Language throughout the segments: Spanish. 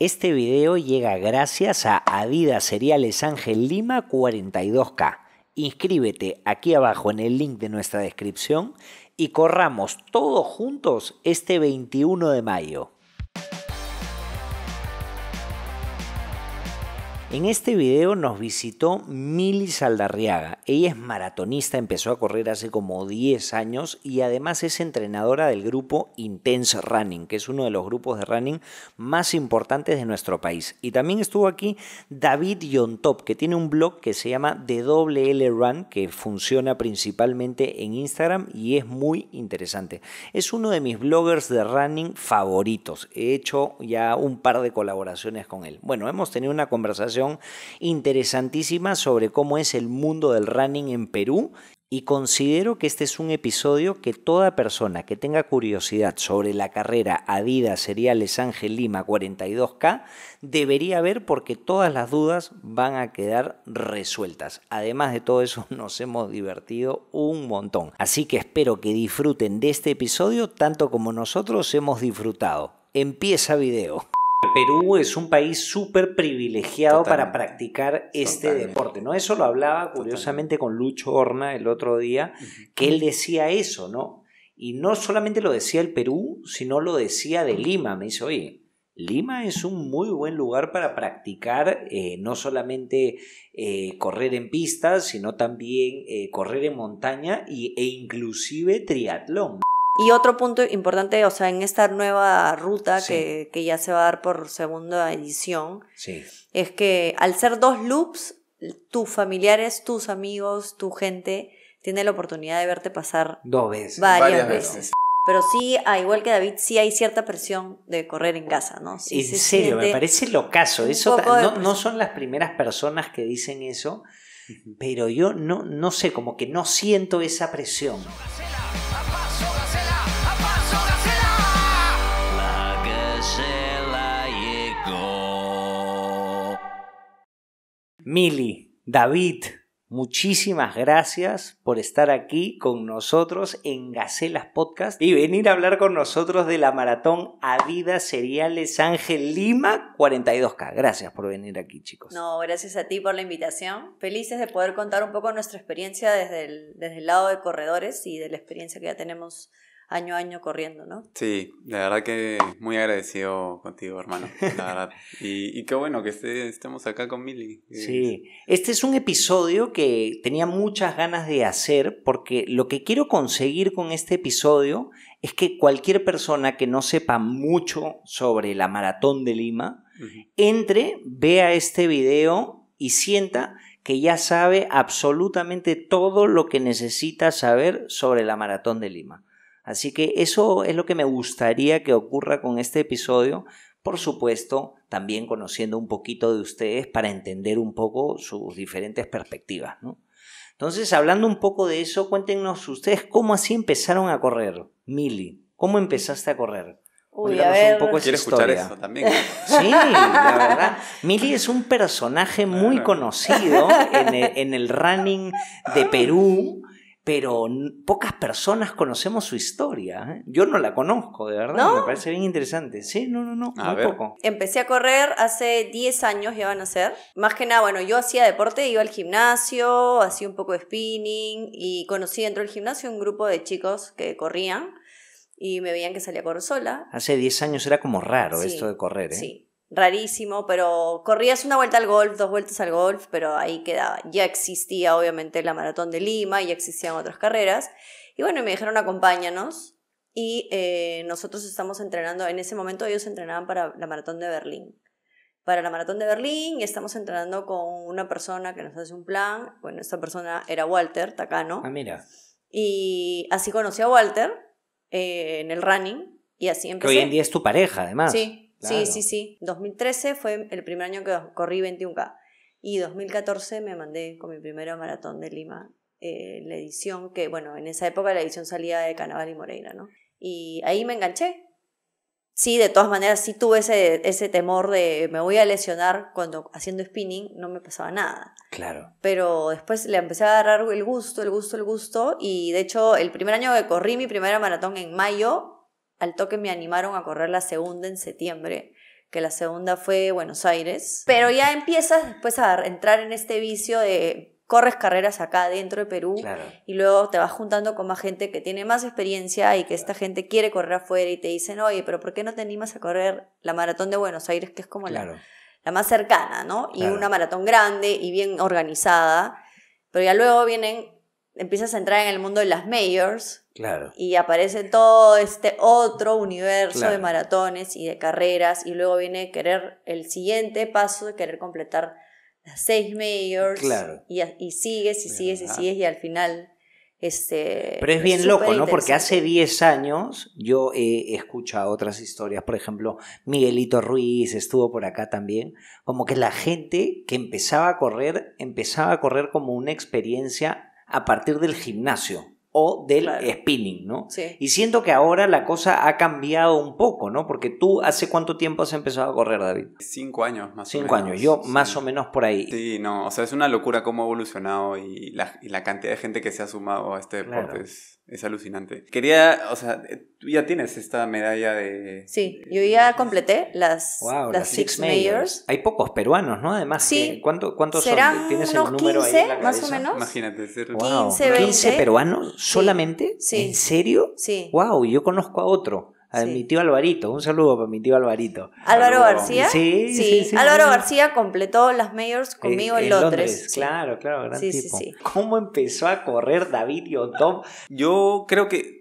Este video llega gracias a Adidas Seriales Ángel Lima 42K. Inscríbete aquí abajo en el link de nuestra descripción y corramos todos juntos este 21 de mayo. En este video nos visitó Mili Saldarriaga. Ella es maratonista, empezó a correr hace como 10 años y además es entrenadora del grupo Intense Running, que es uno de los grupos de running más importantes de nuestro país. Y también estuvo aquí David Yontop, que tiene un blog que se llama DWL Run, que funciona principalmente en Instagram y es muy interesante. Es uno de mis bloggers de running favoritos. He hecho ya un par de colaboraciones con él. Bueno, hemos tenido una conversación interesantísima sobre cómo es el mundo del running en Perú y considero que este es un episodio que toda persona que tenga curiosidad sobre la carrera Adidas Seriales Ángel Lima 42K debería ver porque todas las dudas van a quedar resueltas. Además de todo eso nos hemos divertido un montón. Así que espero que disfruten de este episodio tanto como nosotros hemos disfrutado. Empieza video. Perú es un país súper privilegiado para practicar este deporte, ¿no? Eso lo hablaba curiosamente con Lucho Horna el otro día, que él decía eso, ¿no? Y no solamente lo decía el Perú, sino lo decía de Lima. Me dice, oye, Lima es un muy buen lugar para practicar eh, no solamente eh, correr en pistas, sino también eh, correr en montaña e inclusive triatlón. Y otro punto importante, o sea, en esta nueva ruta que, ya se va a dar por segunda edición, es que al ser dos loops, tus familiares, tus amigos, tu gente, tiene la oportunidad de verte pasar dos veces. Varias, veces. Pero sí, a ah, igual que David, sí hay cierta presión de correr en casa, ¿no? en serio, me parece locazo. Eso no, no son las primeras personas que dicen eso, pero yo no, no sé, como que no siento esa presión. Mili, David, muchísimas gracias por estar aquí con nosotros en Gacelas Podcast y venir a hablar con nosotros de la maratón Adidas Seriales Ángel Lima 42K. Gracias por venir aquí, chicos. No, gracias a ti por la invitación. Felices de poder contar un poco nuestra experiencia desde desde el lado de corredores y de la experiencia que ya tenemos año a año corriendo, ¿no? Sí, la verdad que muy agradecido contigo, hermano. La verdad. Y, qué bueno que esté, estemos acá con Mili. Sí, este es un episodio que tenía muchas ganas de hacer porque lo que quiero conseguir con este episodio es que cualquier persona que no sepa mucho sobre la maratón de Lima entre, vea este video y sienta que ya sabe absolutamente todo lo que necesita saber sobre la maratón de Lima. Así que eso es lo que me gustaría que ocurra con este episodio. Por supuesto, también conociendo un poquito de ustedes para entender un poco sus diferentes perspectivas. ¿no? Entonces, hablando un poco de eso, cuéntenos ustedes cómo así empezaron a correr. Mili, ¿cómo empezaste a correr? Uy, a ver, quiero escuchar también. Sí, la verdad. Mili es un personaje muy ah. conocido en el running de Perú pero pocas personas conocemos su historia. ¿eh? Yo no la conozco, de verdad. Me parece bien interesante. Sí, no, no, no, a ver. poco. Empecé a correr hace 10 años, ya van a ser. Más que nada, bueno, yo hacía deporte, iba al gimnasio, hacía un poco de spinning y conocí dentro del gimnasio un grupo de chicos que corrían y me veían que salía a correr sola. Hace 10 años era como raro esto de correr, ¿eh? Sí rarísimo, pero corrías una vuelta al golf, dos vueltas al golf, pero ahí quedaba. Ya existía obviamente la maratón de Lima, ya existían otras carreras. Y bueno, me dijeron acompáñanos y eh, nosotros estamos entrenando, en ese momento ellos entrenaban para la maratón de Berlín. Para la maratón de Berlín y estamos entrenando con una persona que nos hace un plan. Bueno, esta persona era Walter Tacano. Ah, mira. Y así conocí a Walter eh, en el running y así empecé. Que hoy en día es tu pareja, además. Sí, Sí, sí, sí. 2013 fue el primer año que corrí 21K. Y 2014 me mandé con mi primera maratón de Lima, eh, la edición que, bueno, en esa época la edición salía de Canaval y Moreira, ¿no? Y ahí me enganché. Sí, de todas maneras, sí tuve ese, ese temor de me voy a lesionar cuando haciendo spinning no me pasaba nada. Claro. Pero después le empecé a agarrar el gusto, el gusto, el gusto. Y de hecho, el primer año que corrí mi primera maratón en mayo, al toque me animaron a correr la segunda en septiembre, que la segunda fue Buenos Aires. Pero ya empiezas después a entrar en este vicio de corres carreras acá dentro de Perú y luego te vas juntando con más gente que tiene más experiencia y que esta gente quiere correr afuera y te dicen, oye, pero ¿por qué no te animas a correr la maratón de Buenos Aires, que es como la, más cercana, ¿no? Y una maratón grande y bien organizada. Pero ya luego vienen empiezas a entrar en el mundo de las mayors. Claro. Y aparece todo este otro universo de maratones y de carreras. Y luego viene querer el siguiente paso de querer completar las seis mayors. Claro. Y, sigues y sigues y sigues y al final. Este, Pero es bien loco, ¿no? Porque hace 10 años yo he escuchado otras historias, por ejemplo, Miguelito Ruiz estuvo por acá también, como que la gente que empezaba a correr, empezaba a correr como una experiencia a partir del gimnasio o del spinning, ¿no? Sí. Y siento que ahora la cosa ha cambiado un poco, ¿no? Porque tú, ¿hace cuánto tiempo has empezado a correr, David? Cinco años, más o menos. Cinco años, yo más o menos por ahí. Sí, no, o sea, es una locura cómo ha evolucionado y la, cantidad de gente que se ha sumado a este deporte. Es... Es alucinante. Quería, o sea, eh, tú ya tienes esta medalla de... Sí, yo ya completé las, las, Six, mayors. Hay pocos peruanos, ¿no? Además, sí. ¿cuánto, ¿cuántos son? ¿Tienes unos el número 15, más o menos? Imagínate, ser... Wow. 15, ¿15 peruanos solamente? ¿En serio? Sí. Wow, yo conozco a otro. Admitió mi tío Alvarito. Un saludo para mi tío Alvarito. ¿Álvaro García? Sí, sí. Álvaro García completó las Mayors conmigo en, Londres. Claro, claro, gran tipo. ¿Cómo empezó a correr David y Yo creo que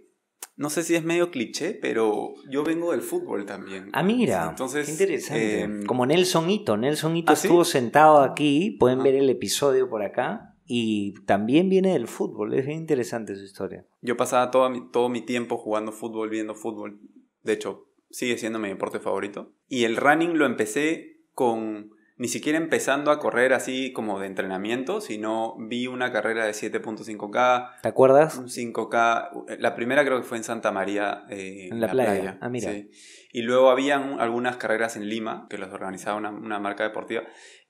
no sé si es medio cliché, pero yo vengo del fútbol también. Ah, mira. Entonces, qué interesante. Em, Como Nelson Hito. Nelson ¿Ah, estuvo sentado aquí, pueden ah. ver el episodio por acá. Y también viene del fútbol, es bien interesante su historia. Yo pasaba todo todo mi tiempo jugando fútbol, viendo fútbol. De hecho, sigue siendo mi deporte favorito. Y el running lo empecé con ni siquiera empezando a correr así como de entrenamiento, sino vi una carrera de 7.5K. ¿Te acuerdas? Un 5K. La primera creo que fue en Santa María. Eh, en la, playa. Ah, mira. Y luego habían algunas carreras en Lima que las organizaba una, marca deportiva.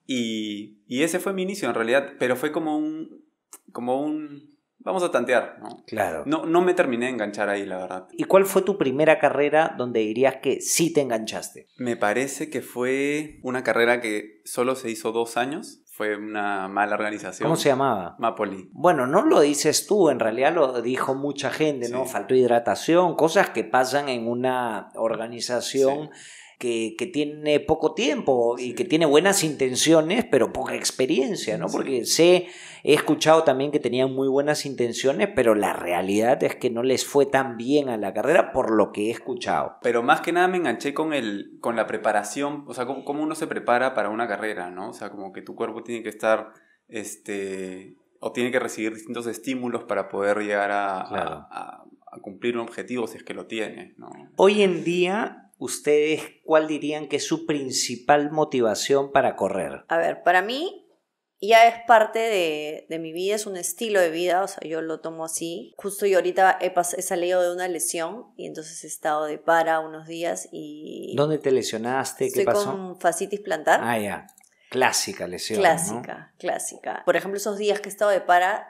Y, y ese fue mi inicio en realidad, pero fue como un, como un vamos a tantear. ¿no? Claro. No, no me terminé de enganchar ahí, la verdad. ¿Y cuál fue tu primera carrera donde dirías que sí te enganchaste? Me parece que fue una carrera que solo se hizo dos años fue una mala organización. ¿Cómo se llamaba? Mapoli. Bueno, no lo dices tú, en realidad lo dijo mucha gente, ¿no? Faltó hidratación, cosas que pasan en una organización que, tiene poco tiempo y que tiene buenas intenciones, pero poca experiencia, ¿no? Porque sé, he escuchado también que tenían muy buenas intenciones, pero la realidad es que no les fue tan bien a la carrera por lo que he escuchado. Pero más que nada me enganché con, el, con la preparación, o sea, cómo, uno se prepara para una carrera, ¿no? O sea, como que tu cuerpo tiene que estar, este, o tiene que recibir distintos estímulos para poder llegar a, cumplir un objetivo si es que lo tiene, ¿no? Hoy en día ¿ustedes cuál dirían que es su principal motivación para correr? A ver, para mí ya es parte de, de, mi vida, es un estilo de vida, o sea, yo lo tomo así. Justo yo ahorita he, he, salido de una lesión y entonces he estado de para unos días y... ¿Dónde te lesionaste? ¿Qué estoy con fascitis plantar. Ah, ya. Clásica lesión. Clásica, clásica. Por ejemplo, esos días que he estado de para,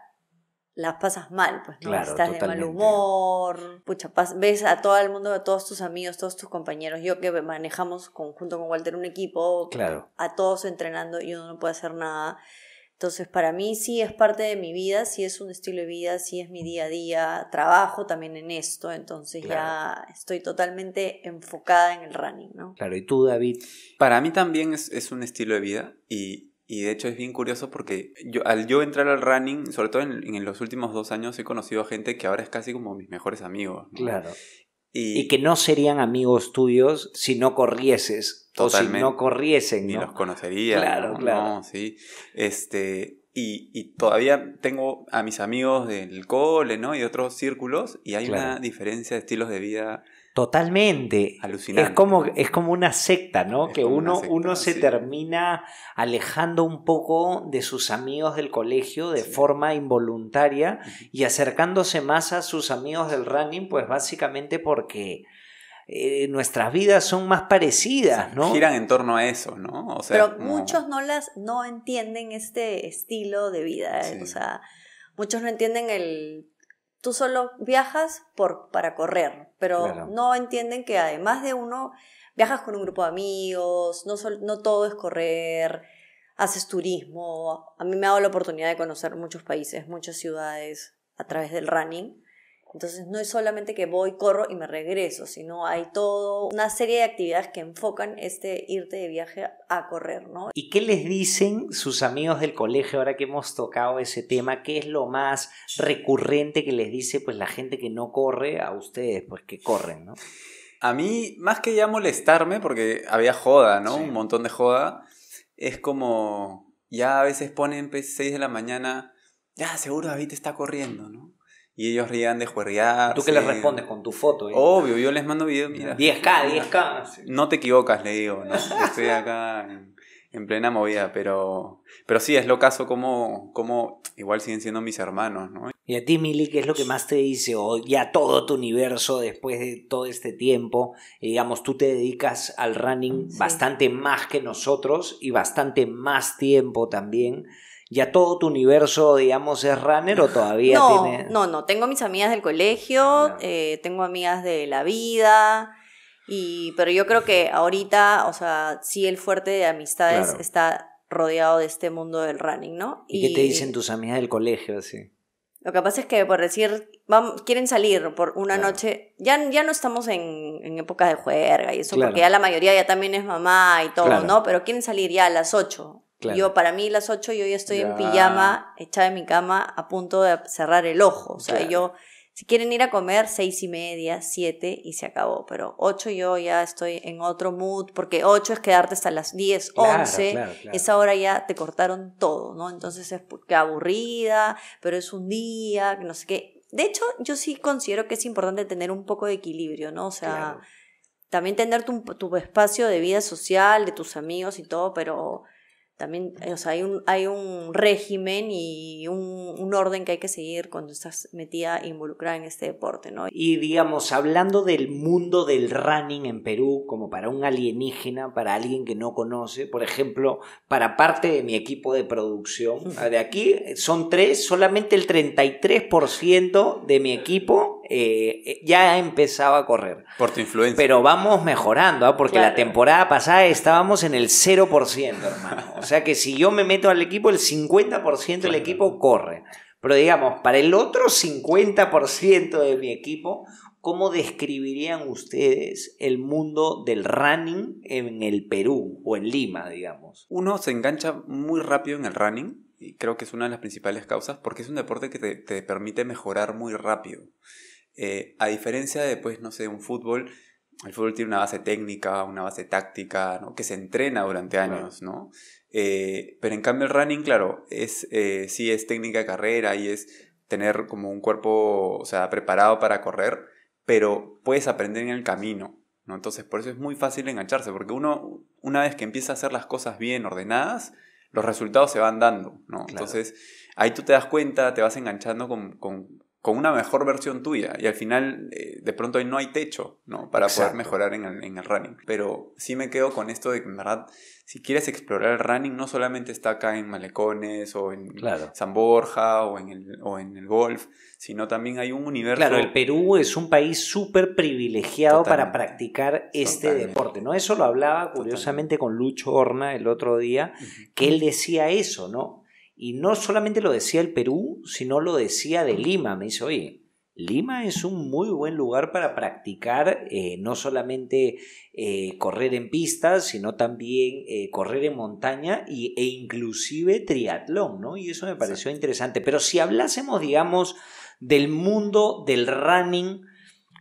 las pasas mal, pues no estás de mal humor, pucha, ves a todo el mundo, a todos tus amigos, todos tus compañeros, yo que manejamos junto con Walter un equipo, claro. a todos entrenando y uno no puede hacer nada. Entonces, para mí sí es parte de mi vida, sí es un estilo de vida, sí es mi día a día. Trabajo también en esto, entonces ya estoy totalmente enfocada en el running, ¿no? Claro, y tú, David. Para mí también es un estilo de vida y y de hecho es bien curioso porque yo, al yo entrar al running, sobre todo en, los últimos dos años, he conocido a gente que ahora es casi como mis mejores amigos. Claro. Y, que no serían amigos tuyos si no corrieses totalmente, o si no corriesen. ¿no? Ni los conocería. Claro, claro. Este, y, y, todavía tengo a mis amigos del cole, ¿no? Y otros círculos, y hay una diferencia de estilos de vida Totalmente. Alucinante. Es como, es como una secta, ¿no? que uno, uno se termina alejando un poco de sus amigos del colegio de forma involuntaria y acercándose más a sus amigos del running, pues básicamente porque eh, nuestras vidas son más parecidas, ¿no? Giran en torno a eso, ¿no? Pero muchos no las no entienden este estilo de vida, eh, o sea, muchos no entienden el tú solo viajas para correr, pero no entienden que además de uno, viajas con un grupo de amigos, no, no todo es correr, haces turismo. A mí me ha dado la oportunidad de conocer muchos países, muchas ciudades a través del running. Entonces no es solamente que voy, corro y me regreso, sino hay toda una serie de actividades que enfocan este irte de viaje a correr, ¿no? ¿Y qué les dicen sus amigos del colegio ahora que hemos tocado ese tema? ¿Qué es lo más recurrente que les dice pues la gente que no corre a ustedes, pues que corren, ¿no? A mí, más que ya molestarme, porque había joda, ¿no? Un montón de joda, es como ya a veces ponen 6 pues, de la mañana, ya seguro David está corriendo, ¿no? Y ellos rían de juerrear. ¿Tú qué les respondes con tu foto? Eh? Obvio, yo les mando videos. Mira, 10K, 10K. No te equivocas, le digo. estoy acá en, plena movida, pero, pero sí, es lo caso como, como igual siguen siendo mis hermanos, ¿no? Y a ti, Mili, ¿qué es lo que más te dice? Y ya todo tu universo después de todo este tiempo, digamos, tú te dedicas al running bastante más que nosotros y bastante más tiempo también. ¿Ya todo tu universo, digamos, es runner o todavía no, tiene... No, no, tengo mis amigas del colegio, ah, eh, tengo amigas de la vida, y, pero yo creo que ahorita, o sea, sí el fuerte de amistades está rodeado de este mundo del running, ¿no? ¿Y, qué te dicen tus amigas del colegio así? Lo que pasa es que por decir, vamos, quieren salir por una noche, ya, ya no estamos en, en época de juerga y eso, porque ya la mayoría ya también es mamá y todo, ¿no? Pero quieren salir ya a las 8 yo, para mí, las 8 yo ya estoy en pijama, echada en mi cama, a punto de cerrar el ojo. O sea, yo, si quieren ir a comer, seis y media, siete, y se acabó. Pero 8 yo ya estoy en otro mood, porque 8 es quedarte hasta las 10, once. 11. Esa hora ya te cortaron todo, ¿no? Entonces es aburrida, pero es un día, no sé qué. De hecho, yo sí considero que es importante tener un poco de equilibrio, ¿no? O sea, también tener tu espacio de vida social, de tus amigos y todo, pero también, eh, o sea, hay un, hay un régimen y un, un, orden que hay que seguir cuando estás metida, involucrada en este deporte, ¿no? Y digamos, hablando del mundo del running en Perú, como para un alienígena, para alguien que no conoce, por ejemplo, para parte de mi equipo de producción, de aquí eh, son tres, solamente el 33% de mi equipo eh, eh, ya empezaba a correr. Por tu influencia. Pero vamos mejorando, ¿ah? porque la temporada pasada estábamos en el 0%, hermano. O sea que si yo me meto al equipo, el 50% del equipo corre. Pero digamos, para el otro 50% de mi equipo, ¿cómo describirían ustedes el mundo del running en el Perú o en Lima, digamos? Uno se engancha muy rápido en el running y creo que es una de las principales causas porque es un deporte que te permite mejorar muy rápido. Eh, a diferencia de, pues, no sé, un fútbol, el fútbol tiene una base técnica, una base táctica, ¿no? que se entrena durante años, ¿no? Eh, pero en cambio el running, claro, es, eh, sí es técnica de carrera y es tener como un cuerpo, o sea, preparado para correr, pero puedes aprender en el camino, ¿no? Entonces, por eso es muy fácil engancharse, porque uno, una vez que empieza a hacer las cosas bien ordenadas, los resultados se van dando, ¿no? Entonces, ahí tú te das cuenta, te vas enganchando con con una mejor versión tuya y al final eh, de pronto no hay techo ¿no? para poder mejorar en el, running. Pero sí me quedo con esto de que en verdad si quieres explorar el running no solamente está acá en Malecones o en San Borja o en, el, o en el golf, sino también hay un universo. Claro, el Perú es un país súper privilegiado para practicar este deporte, ¿no? Eso lo hablaba curiosamente con Lucho Horna el otro día, que él decía eso, ¿no? Y no solamente lo decía el Perú, sino lo decía de Lima. Me dice, oye, Lima es un muy buen lugar para practicar eh, no solamente eh, correr en pistas, sino también eh, correr en montaña y, e inclusive triatlón, ¿no? Y eso me pareció interesante. Pero si hablásemos, digamos, del mundo del running,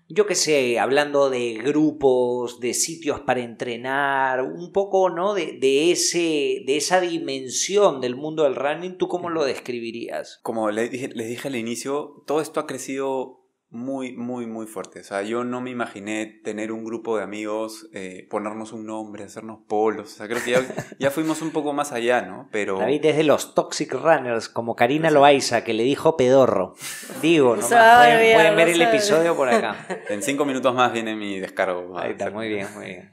yo qué sé, hablando de grupos, de sitios para entrenar, un poco, ¿no? De, de, ese, de esa dimensión del mundo del running, ¿tú cómo lo describirías? Como dije, les dije al inicio, todo esto ha crecido muy, muy, muy fuerte. O sea, yo no me imaginé tener un grupo de amigos, eh, ponernos un nombre, hacernos polos. O sea, creo que ya, fuimos un poco más allá, ¿no? Pero... David es de los Toxic Runners, como Karina Loaiza, que le dijo pedorro. Digo, no pueden, ver el episodio por acá. En cinco minutos más viene mi descargo. Ahí está, muy bien, muy bien.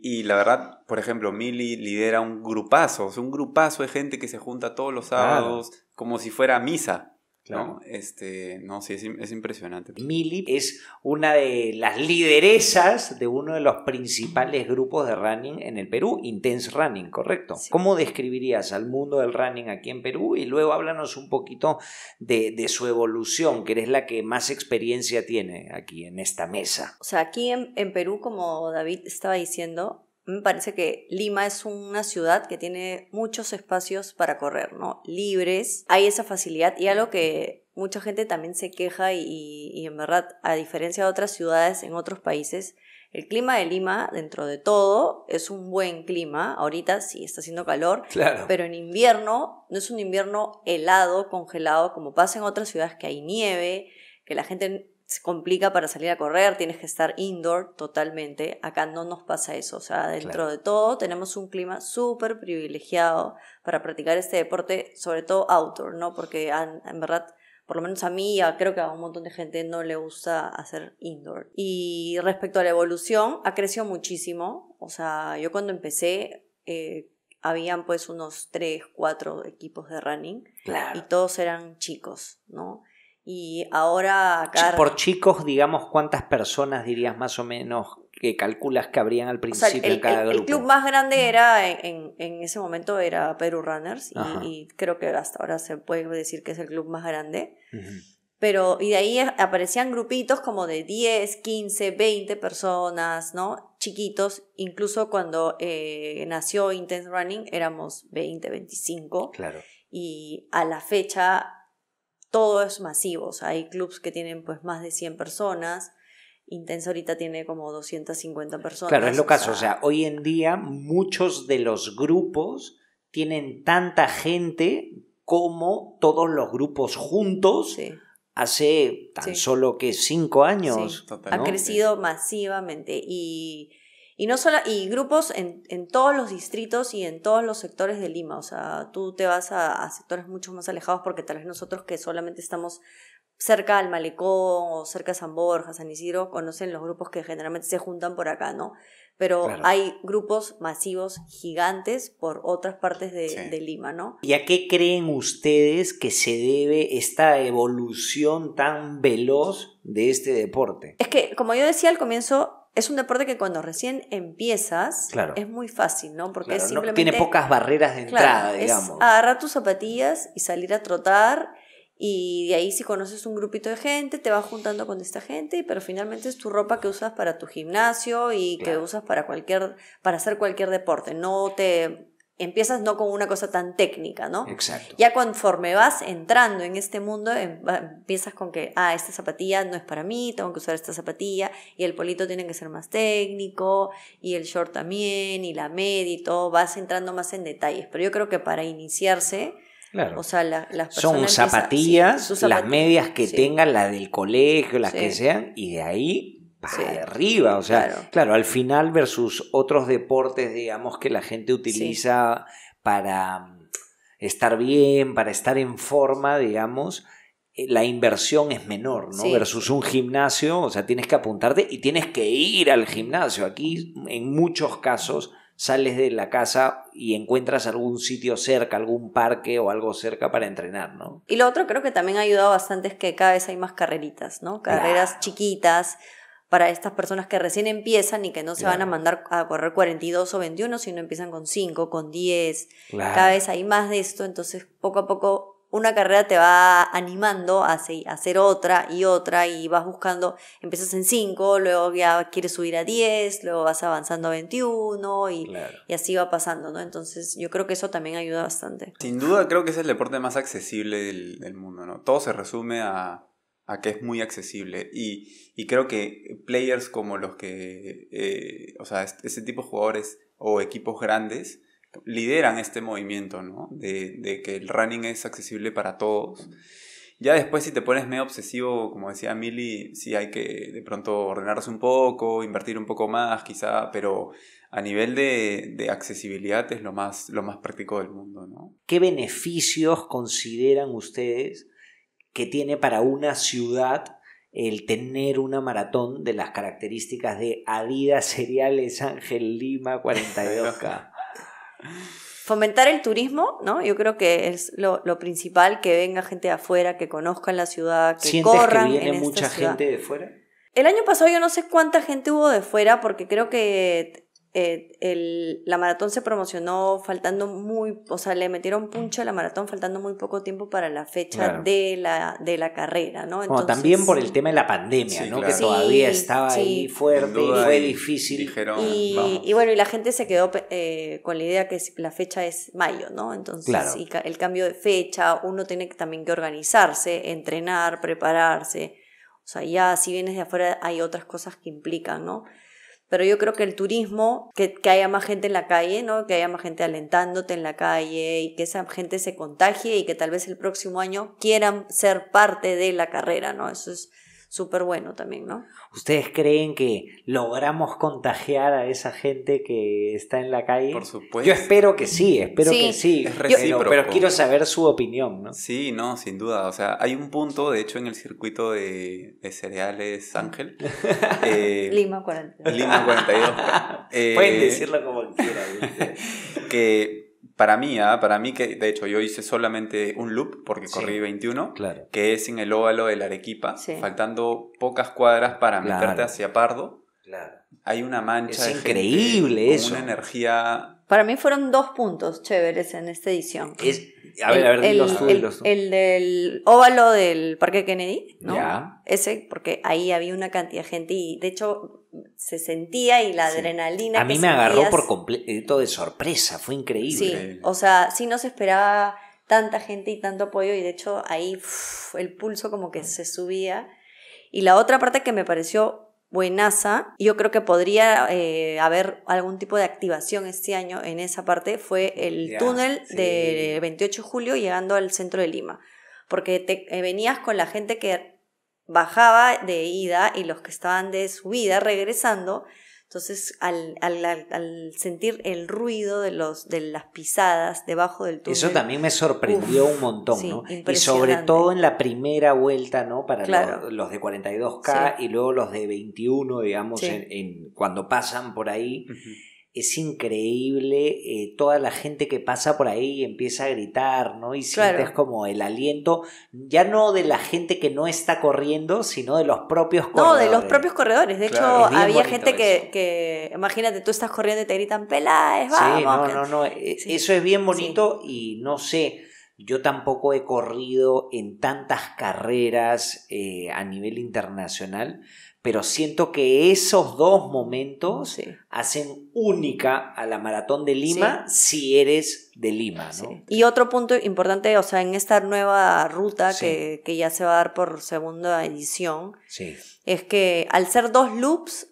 Y la verdad, por ejemplo, Mili lidera un grupazo, es un grupazo de gente que se junta todos los sábados, como si fuera misa. ¿no? Este, no, sí, es, impresionante. Mili es una de las lideresas de uno de los principales grupos de running en el Perú, Intense Running, ¿correcto? ¿Cómo describirías al mundo del running aquí en Perú? Y luego háblanos un poquito de, su evolución, que eres la que más experiencia tiene aquí en esta mesa. O sea, aquí en Perú, como David estaba diciendo, me parece que Lima es una ciudad que tiene muchos espacios para correr, ¿no? Libres, hay esa facilidad y algo que mucha gente también se queja y, en verdad, a diferencia de otras ciudades en otros países, el clima de Lima, dentro de todo, es un buen clima. Ahorita sí está haciendo calor, claro. pero en invierno no es un invierno helado, congelado, como pasa en otras ciudades que hay nieve, que la gente se complica para salir a correr, tienes que estar indoor totalmente. Acá no nos pasa eso. O sea, dentro de todo tenemos un clima súper privilegiado para practicar este deporte, sobre todo outdoor, ¿no? Porque en verdad por lo menos a mí y creo que a un montón de gente no le gusta hacer indoor. Y respecto a la evolución, ha crecido muchísimo. O sea, yo cuando empecé, eh, habían pues unos 3, 4 equipos de running claro. y todos eran chicos, ¿no? Y ahora Por chicos, digamos, ¿cuántas personas dirías más o menos que calculas que habrían al principio el, club más grande era, en, ese momento era Perú Runners y, creo que hasta ahora se puede decir que es el club más grande. Pero, y de ahí aparecían grupitos como de 10, 15, 20 personas, ¿no? Chiquitos. Incluso cuando eh, nació Intense Running éramos 20, 25. Claro. Y a la fecha todo es masivo. O sea, hay clubs que tienen pues más de 100 personas. Intensa ahorita tiene como 250 personas. Claro, es lo caso. O sea, hoy en día muchos de los grupos tienen tanta gente como todos los grupos juntos. hace tan solo que cinco años. Ha crecido masivamente y y, no y grupos en, en, todos los distritos y en todos los sectores de Lima. O sea, tú te vas a, sectores mucho más alejados porque tal vez nosotros que solamente estamos cerca al Malecón o cerca a San Borja, San Isidro, conocen los grupos que generalmente se juntan por acá, ¿no? Pero hay grupos masivos gigantes por otras partes de Lima, ¿no? ¿Y a qué creen ustedes que se debe esta evolución tan veloz de este deporte? Es que, como yo decía al comienzo, es un deporte que cuando recién empiezas es muy fácil, ¿no? Porque simplemente... tiene pocas barreras de entrada, digamos. Es agarrar tus zapatillas y salir a trotar y de ahí si conoces un grupito de gente, te vas juntando con esta gente, pero finalmente es tu ropa que usas para tu gimnasio y que usas para cualquier para hacer cualquier deporte. No te empiezas no con una cosa tan técnica, ¿no? Exacto. Ya conforme vas entrando en este mundo, em, empiezas con que, ah, esta zapatilla no es para mí, tengo que usar esta zapatilla, y el polito tiene que ser más técnico, y el short también, y la media y todo, vas entrando más en detalles. Pero yo creo que para iniciarse... O sea, las personas Son zapatillas, las medias que tengan, las del colegio, las que sean, y de ahí para arriba. O sea, claro. al final versus otros deportes, digamos, que la gente utiliza para mm, estar bien, para estar en forma, digamos, eh, la inversión es menor, ¿no? Versus un gimnasio, o sea, tienes que apuntarte y tienes que ir al gimnasio. Aquí, en muchos casos, sales de la casa y encuentras algún sitio cerca, algún parque o algo cerca para entrenar, ¿no? Y lo otro creo que también ha ayudado bastante es que cada vez hay más carreritas, ¿no? Carreras chiquitas, para estas personas que recién empiezan y que no se van a mandar a correr 42 o 21, sino empiezan con 5, con 10. Cada vez hay más de esto, entonces poco a poco una carrera te va animando a hacer otra y otra y vas buscando, empiezas en 5, luego ya quieres subir a 10, luego vas avanzando a 21 y, y, así va pasando, ¿no? Entonces yo creo que eso también ayuda bastante. Sin duda creo que es el deporte más accesible del, del mundo, ¿no? Todo se resume a a que es muy accesible. Y, creo que players como los que, eh, o sea, ese este tipo de jugadores o equipos grandes lideran este movimiento, ¿no? De, que el running es accesible para todos. Ya después si te pones medio obsesivo, como decía Milly sí hay que de pronto ordenarse un poco, invertir un poco más quizá, pero a nivel de, de accesibilidad es lo más, lo más práctico del mundo, ¿no? ¿Qué beneficios consideran ustedes que tiene para una ciudad el tener una maratón de las características de Adidas Cereales Ángel Lima 42K. Fomentar el turismo, ¿no? Yo creo que es lo, principal, que venga gente de afuera, que conozcan la ciudad, que corran que viene mucha gente de fuera? El año pasado yo no sé cuánta gente hubo de fuera, porque creo que eh, el, la maratón se promocionó faltando muy, o sea, le metieron puncho a la maratón faltando muy poco tiempo para la fecha de, la, de la carrera, ¿no? también por el tema de la pandemia, ¿no? Que todavía estaba ahí fuerte fue difícil. Dijeron, y, bueno, y la gente se quedó eh, con la idea que la fecha es mayo, ¿no? Entonces, el cambio de fecha, uno tiene también que organizarse, entrenar, prepararse. O sea, ya si vienes de afuera hay otras cosas que implican, ¿no? pero yo creo que el turismo, que, que, haya más gente en la calle, ¿no? Que haya más gente alentándote en la calle y que esa gente se contagie y que tal vez el próximo año quieran ser parte de la carrera, ¿no? Eso es súper bueno también, ¿no? ¿Ustedes creen que logramos contagiar a esa gente que está en la calle? Por supuesto. Yo espero que sí, espero que sí. Es Pero, quiero saber su opinión, ¿no? Sí, no, sin duda. O sea, hay un punto, de hecho, en el circuito de, cereales Ángel. Eh, Lima 42. Lima 42. Pueden eh, decirlo como quieran. que para mí, ¿ah? para mí que de hecho yo hice solamente un loop porque corrí 21, que es en el óvalo de la Arequipa, faltando pocas cuadras para meterte hacia Pardo. Claro. Hay una mancha. increíble eso. una energía para mí fueron dos puntos chéveres en esta edición. Es, a ver, a ver, el, del óvalo del Parque Kennedy, ¿no? Ese, porque ahí había una cantidad de gente y de hecho se sentía y la adrenalina. A mí me agarró por completo de sorpresa, fue increíble. Sí, o sea, sí no se esperaba tanta gente y tanto apoyo y de hecho ahí el pulso como que se subía. Y la otra parte que me pareció buenaza. Yo creo que podría eh, haber algún tipo de activación este año en esa parte. Fue el túnel del 28 de julio llegando al centro de Lima. Porque te, eh, venías con la gente que bajaba de ida y los que estaban de subida regresando entonces, al, al, al, sentir el ruido de, los, de las pisadas debajo del túnel. Eso también me sorprendió un montón, ¿no? Y sobre todo en la primera vuelta, ¿no? Para los, de 42K y luego los de 21, digamos, en, cuando pasan por ahí es increíble eh, toda la gente que pasa por ahí y empieza a gritar, ¿no? Y sientes como el aliento, ya no de la gente que no está corriendo, sino de los propios corredores. No, de los propios corredores. De hecho, había gente que, que, imagínate, tú estás corriendo y te gritan, pelades, vamos. Sí, no, no, no. E, eso es bien bonito y no sé, yo tampoco he corrido en tantas carreras eh, a nivel internacional pero siento que esos dos momentos hacen única a la maratón de Lima si eres de Lima. ¿no? Y otro punto importante, o sea, en esta nueva ruta que, ya se va a dar por segunda edición, es que al ser dos loops,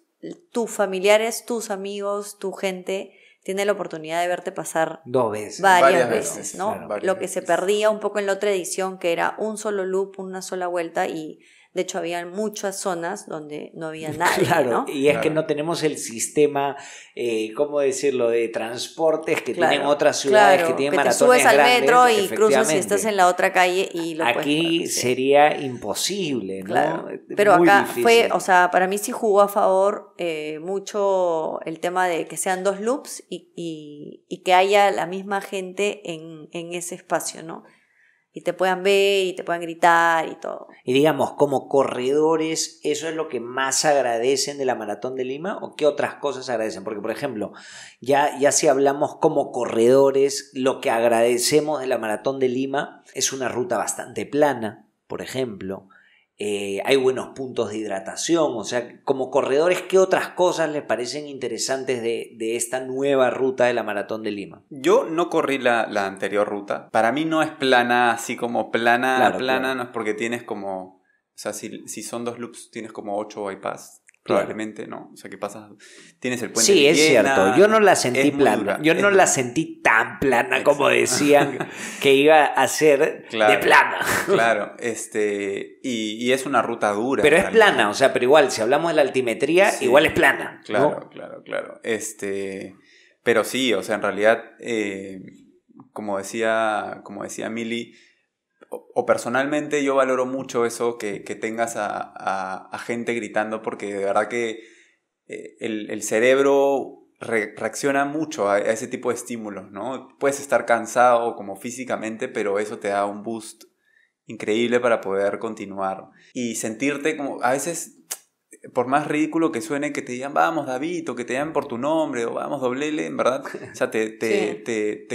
tus familiares, tus amigos, tu gente tiene la oportunidad de verte pasar dos veces. Varias, veces, ¿no? lo que se perdía un poco en la otra edición, que era un solo loop, una sola vuelta y de hecho, había muchas zonas donde no había nada. Claro, y es que no tenemos el sistema, eh, ¿cómo decirlo?, de transportes que tienen otras ciudades, que tienen que maratones subes al metro y cruzas y estás en la otra calle y lo Aquí sería imposible, ¿no? Pero acá fue, o sea, para mí sí jugó a favor eh, mucho el tema de que sean dos loops y, que haya la misma gente en, en ese espacio, ¿no? y te puedan ver y te puedan gritar y todo. Y digamos, como corredores, ¿eso es lo que más agradecen de la Maratón de Lima o qué otras cosas agradecen? Porque, por ejemplo, ya, ya si hablamos como corredores, lo que agradecemos de la Maratón de Lima es una ruta bastante plana, por ejemplo. Eh, hay buenos puntos de hidratación, o sea, como corredores, ¿qué otras cosas les parecen interesantes de, esta nueva ruta de la Maratón de Lima? Yo no corrí la, anterior ruta, para mí no es plana así como plana, plana, no es porque tienes como, o sea, si, si son dos loops tienes como ocho bypass, probablemente, ¿no? O sea, que pasas, tienes el puente. Sí, es cierto. Yo no la sentí plana. Yo no la sentí tan plana como decían que iba a ser de plana. claro, este y, es una ruta dura. Pero es plana, o sea, pero igual si hablamos de la altimetría, igual es plana. Claro, claro, claro. Este, pero sí, o sea, en realidad, eh, como decía, como decía Mili o, personalmente yo valoro mucho eso, que, tengas a, gente gritando, porque de verdad que eh, el, cerebro reacciona mucho a, ese tipo de estímulos, ¿no? Puedes estar cansado como físicamente, pero eso te da un boost increíble para poder continuar. Y sentirte como, a veces por más ridículo que suene, que te digan, vamos David, o que te llamen por tu nombre, o vamos doblele, en verdad, o sea, te,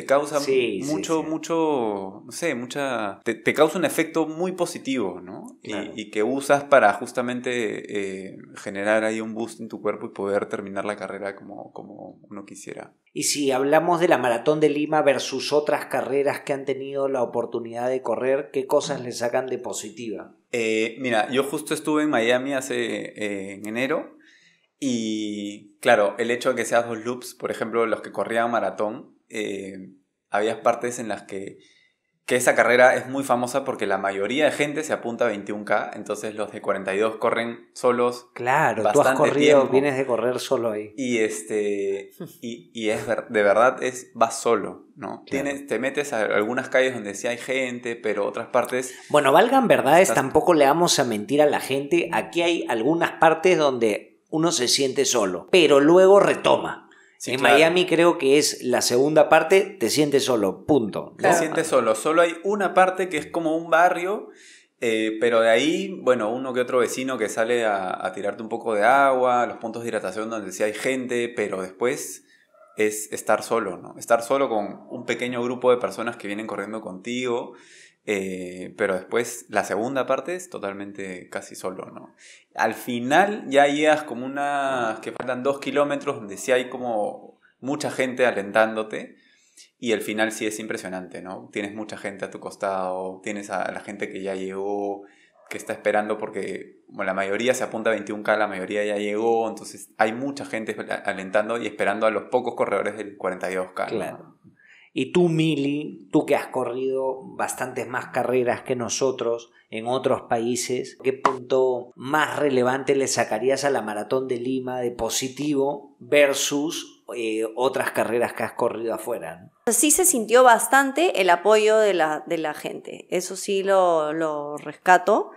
causa mucho, mucho, no sé, mucha, te, causa un efecto muy positivo, ¿no? Y, que usas para justamente eh, generar ahí un boost en tu cuerpo y poder terminar la carrera como, como uno quisiera. Y si hablamos de la maratón de Lima versus otras carreras que han tenido la oportunidad de correr, ¿qué cosas mm. le sacan de positiva? Eh, mira, yo justo estuve en Miami hace eh, en enero y claro, el hecho de que seas dos loops, por ejemplo, los que corrían maratón, eh, había partes en las que que esa carrera es muy famosa porque la mayoría de gente se apunta a 21K, entonces los de 42 corren solos. Claro, tú has corrido, vienes de correr solo ahí. Y, este, y, es de verdad, es vas solo, ¿no? te metes a algunas calles donde sí hay gente, pero otras partes... Bueno, valgan verdades, tampoco le vamos a mentir a la gente. Aquí hay algunas partes donde uno se siente solo, pero luego retoma en Miami creo que es la segunda parte, te sientes solo, punto. Te sientes solo, solo hay una parte que es como un barrio, eh, pero de ahí, bueno, uno que otro vecino que sale a, a tirarte un poco de agua, los puntos de hidratación donde sí hay gente, pero después es estar solo, ¿no? Estar solo con un pequeño grupo de personas que vienen corriendo contigo eh, pero después la segunda parte es totalmente casi solo, ¿no? Al final ya llegas como unas que faltan dos kilómetros donde sí hay como mucha gente alentándote y el final sí es impresionante, ¿no? Tienes mucha gente a tu costado, tienes a la gente que ya llegó, que está esperando porque la mayoría se apunta a 21K, la mayoría ya llegó, entonces hay mucha gente alentando y esperando a los pocos corredores del 42K. Claro. Y tú, Mili, tú que has corrido bastantes más carreras que nosotros en otros países, ¿qué punto más relevante le sacarías a la maratón de Lima de positivo versus eh, otras carreras que has corrido afuera? Sí se sintió bastante el apoyo de la, de gente, eso sí lo rescato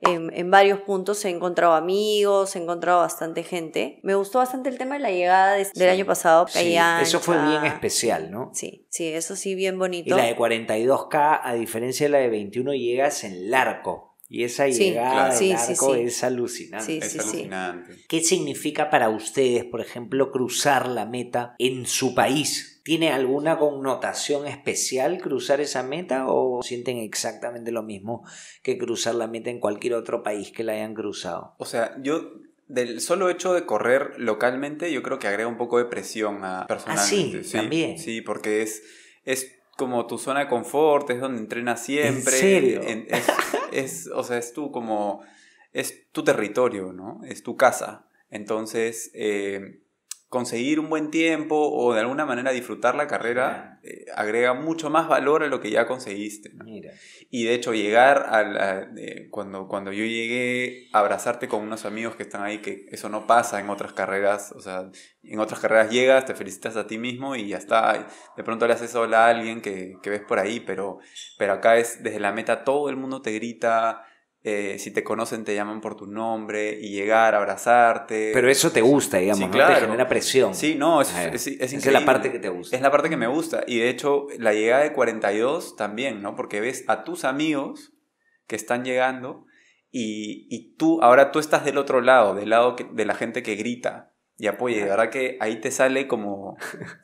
en, varios puntos he encontrado amigos, he encontrado bastante gente. Me gustó bastante el tema de la llegada del año pasado. Sí. eso fue bien especial, ¿no? Sí, sí, eso sí, bien bonito. Y la de 42K, a diferencia de la de 21, llegas en largo. Y esa llegada sí, arco es alucinante. ¿Qué significa para ustedes, por ejemplo, cruzar la meta en su país? ¿Tiene alguna connotación especial cruzar esa meta o sienten exactamente lo mismo que cruzar la meta en cualquier otro país que la hayan cruzado? O sea, yo del solo hecho de correr localmente, yo creo que agrega un poco de presión a ah, personalmente. sí, también. Sí, porque es, es como tu zona de confort, es donde entrenas siempre. ¿En serio? es, o sea, es tu como es tu territorio, ¿no? Es tu casa. Entonces, eh, conseguir un buen tiempo o de alguna manera disfrutar la carrera eh, agrega mucho más valor a lo que ya conseguiste. Y de hecho llegar a eh, cuando, cuando yo llegué abrazarte con unos amigos que están ahí, que eso no pasa en otras carreras, o sea, en otras carreras llegas, te felicitas a ti mismo y ya está, de pronto le haces hola a alguien que, ves por ahí, pero, pero acá es desde la meta todo el mundo te grita, eh, si te conocen te llaman por tu nombre y llegar, a abrazarte. Pero eso te gusta, digamos, ¿no? te genera presión. Sí, no, es, ah, es, es, la parte que te gusta. Es la parte que me mm. gusta. Y de hecho, la llegada de 42 también, ¿no? Porque ves a tus amigos que están llegando y, tú, ahora tú estás del otro lado, del lado de la gente que grita y apoya. de verdad que ahí te sale como,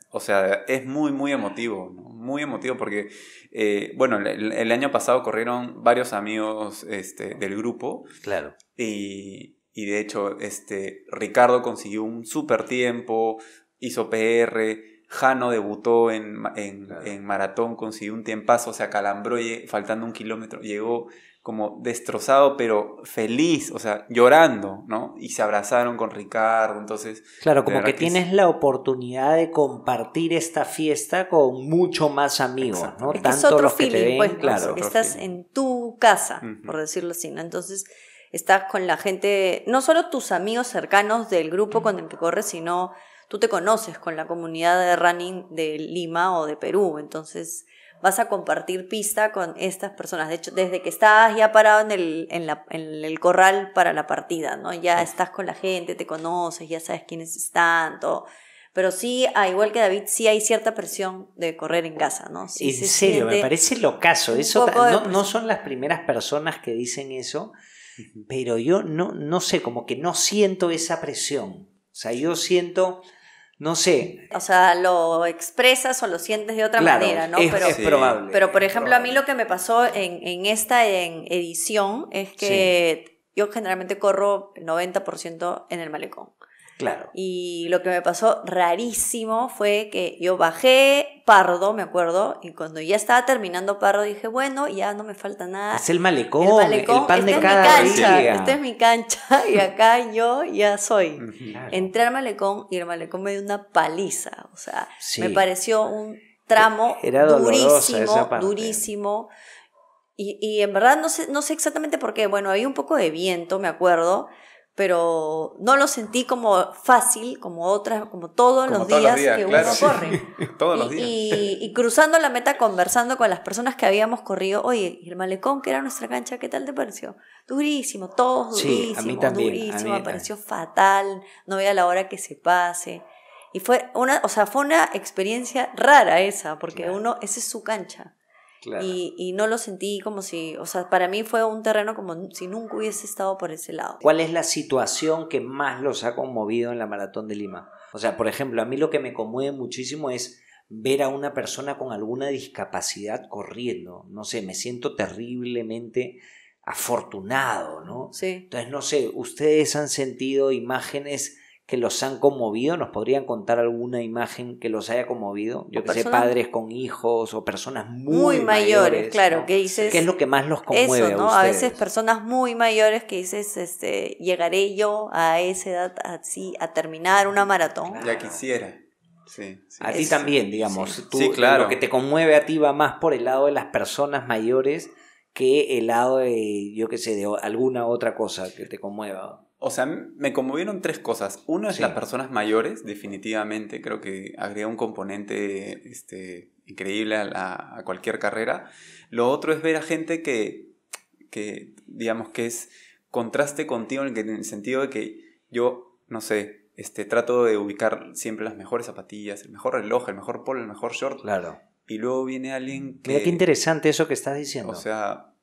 o sea, es muy, muy emotivo, ¿no? muy emotivo porque, eh, bueno, el, año pasado corrieron varios amigos este, del grupo. Claro. Y, y de hecho, este, Ricardo consiguió un super tiempo, hizo PR, Jano debutó en, en maratón, consiguió un tiempazo, se acalambró faltando un kilómetro, llegó como destrozado, pero feliz, o sea, llorando, ¿no? Y se abrazaron con Ricardo, entonces... Claro, como que, tienes la oportunidad de compartir esta fiesta con mucho más amigos, ¿no? Tanto otro pues, claro. estás en tu casa, por decirlo así, ¿no? Entonces estás con la gente, no solo tus amigos cercanos del grupo con el que corres, sino tú te conoces con la comunidad de running de Lima o de Perú, entonces vas a compartir pista con estas personas. De hecho, desde que estás ya parado en el, corral para la partida, ¿no? Ya estás con la gente, te conoces, ya sabes quiénes están, todo. Pero sí, igual que David, sí hay cierta presión de correr en casa, ¿no? en serio, me parece locazo. Eso, no, son las primeras personas que dicen eso, pero yo no, no sé, como que no siento esa presión. O sea, yo siento no sé. O sea, lo expresas o lo sientes de otra manera, ¿no? pero, probable. Pero, por ejemplo, a mí lo que me pasó en, en esta edición es que yo generalmente corro 90% en el malecón. Claro. Y lo que me pasó rarísimo fue que yo bajé Pardo, me acuerdo, y cuando ya estaba terminando Pardo dije, bueno, ya no me falta nada. Es el malecón, el, malecón, pan de cada cancha, día. Esta es mi cancha y acá yo ya soy. Entré al malecón y el malecón me dio una paliza, o sea, me pareció un tramo e-, durísimo, durísimo. Y, en verdad no sé, no sé exactamente por qué. Bueno, había un poco de viento, me acuerdo pero no lo sentí como fácil, como otras, como todos, los, días que uno corre. todos y, los días. Y, cruzando la meta, conversando con las personas que habíamos corrido, oye, y el malecón que era nuestra cancha, ¿qué tal te pareció? Durísimo, todos durísimos, durísimo, me pareció fatal, no veía la hora que se pase. Y fue una, o sea, fue una experiencia rara esa, porque uno, esa es su cancha. Y, y, no lo sentí como si, o sea, para mí fue un terreno como si nunca hubiese estado por ese lado. ¿Cuál es la situación que más los ha conmovido en la maratón de Lima? O sea, por ejemplo, a mí lo que me conmueve muchísimo es ver a una persona con alguna discapacidad corriendo. No sé, me siento terriblemente afortunado, ¿no? Sí. Entonces, no sé, ustedes han sentido imágenes que los han conmovido? ¿Nos podrían contar alguna imagen que los haya conmovido? Yo que sé, padres con hijos o personas muy, mayores, claro, que dices... ¿Qué es lo que más los conmueve eso, ¿no? A, veces personas muy mayores que dices, este, llegaré yo a esa edad así a terminar una maratón. Ya quisiera. Sí, A ti también, digamos. Sí. claro. Lo que te conmueve a ti va más por el lado de las personas mayores que el lado de, yo que sé, de alguna otra cosa que te conmueva. O sea, me conmovieron tres cosas. Una es las personas mayores, definitivamente, creo que agrega un componente este, increíble a, cualquier carrera. Lo otro es ver a gente que, digamos, que es contraste contigo en el, sentido de que yo, no sé, este, trato de ubicar siempre las mejores zapatillas, el mejor reloj, el mejor polo, el mejor short. Claro. Y luego viene alguien que... Mira qué interesante eso que estás diciendo. O sea,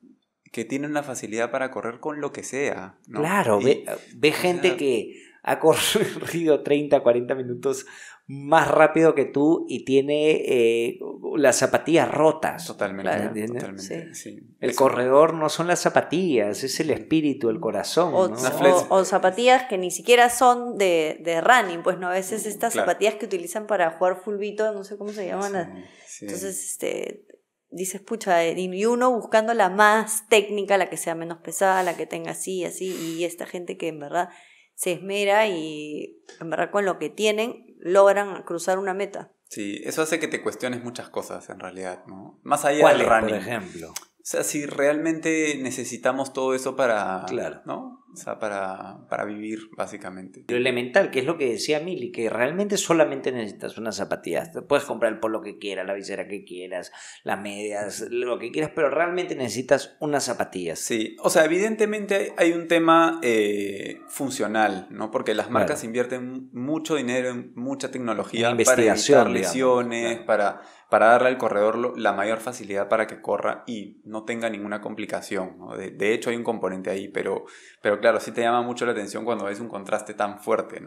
que tienen la facilidad para correr con lo que sea. Claro, ve, gente que ha corrido 30, 40 minutos más rápido que tú y tiene eh, las zapatillas rotas. Totalmente. totalmente El corredor no son las zapatillas, es el espíritu, el corazón. O, ¿no? zapatillas que ni siquiera son de, running, pues no, a veces mm, estas zapatillas que utilizan para jugar fulbito, no sé cómo se llaman. Ah. Entonces, este, dices, pucha, eh, y uno buscando la más técnica, la que sea menos pesada, la que tenga así, así, y esta gente que en verdad se esmera y en verdad con lo que tienen logran cruzar una meta. Sí, eso hace que te cuestiones muchas cosas en realidad, ¿no? Más allá del Por ejemplo. O sea, si realmente necesitamos todo eso para. Claro. ¿No? o sea, para, vivir, básicamente. Lo elemental, que es lo que decía Mili, que realmente solamente necesitas unas zapatillas. puedes comprar el polo que quieras, la visera que quieras, las medias, lo que quieras, pero realmente necesitas unas zapatillas. Sí, o sea, evidentemente hay un tema eh, funcional, ¿no? Porque las marcas invierten mucho dinero en mucha tecnología para evitar lesiones, para para darle al corredor la mayor facilidad para que corra y no tenga ninguna complicación. De, hecho hay un componente ahí, pero, pero claro, sí te llama mucho la atención cuando ves un contraste tan fuerte,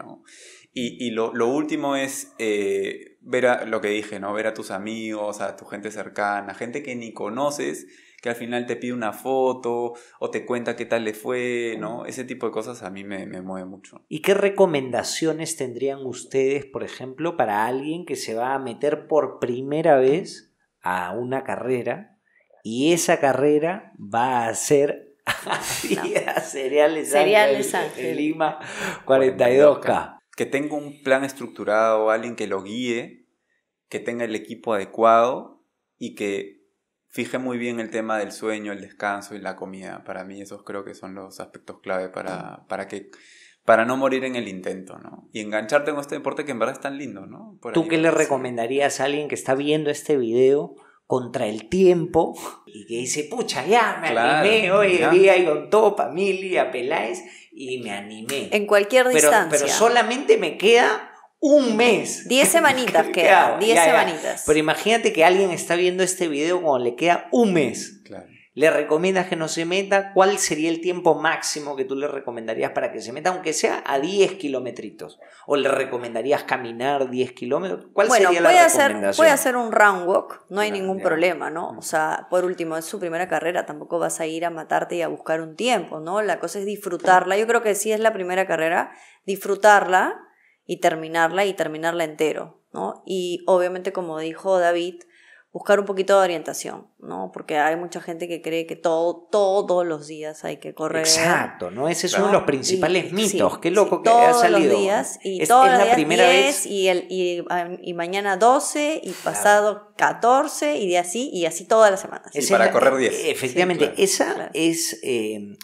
Y, lo, último es eh, ver lo que dije, ¿no? Ver a tus amigos, a tu gente cercana, gente que ni conoces, que al final te pide una foto o te cuenta qué tal le fue, ¿no? Ese tipo de cosas a mí me, mueve mucho. ¿Y qué recomendaciones tendrían ustedes, por ejemplo, para alguien que se va a meter por primera vez a una carrera y esa carrera va a ser a Cereales, Cereales Ángel, Lima 42K. Que tenga un plan estructurado, alguien que lo guíe, que tenga el equipo adecuado y que fije muy bien el tema del sueño, el descanso y la comida. Para mí esos creo que son los aspectos clave para, para que para no morir en el intento, ¿no? Y engancharte con este deporte que en verdad es tan lindo, ¿no? ¿Tú qué le recomendarías a alguien que está viendo este video contra el tiempo y que dice, pucha, ya me animé hoy día y con todo, familia, peláis, y me animé. En cualquier distancia. Pero, pero solamente me queda un mes. 10 semanitas que 10 semanitas. Pero imagínate que alguien está viendo este video cuando le queda un mes. Claro. ¿Le recomiendas que no se meta? ¿Cuál sería el tiempo máximo que tú le recomendarías para que se meta, aunque sea a 10 kilómetros ¿O le recomendarías caminar 10 kilómetros? ¿Cuál sería puede la recomendación? Hacer, puede hacer un round walk, no hay ningún problema, ¿no? O sea, por último, es su primera carrera, tampoco vas a ir a matarte y a buscar un tiempo, ¿no? La cosa es disfrutarla. Yo creo que si es la primera carrera, disfrutarla y terminarla y terminarla entero, ¿no? Y obviamente, como dijo David, buscar un poquito de orientación, ¿no? Porque hay mucha gente que cree que todo, todos los días hay que correr. Exacto, ¿no? Ese es uno de los principales mitos. Qué loco que ha salido. Todos los días. Y es, la primera vez. Y, y, mañana 12, y pasado 14, y de así, y así todas las semanas. Y para correr 10. Efectivamente, esa es... Eh,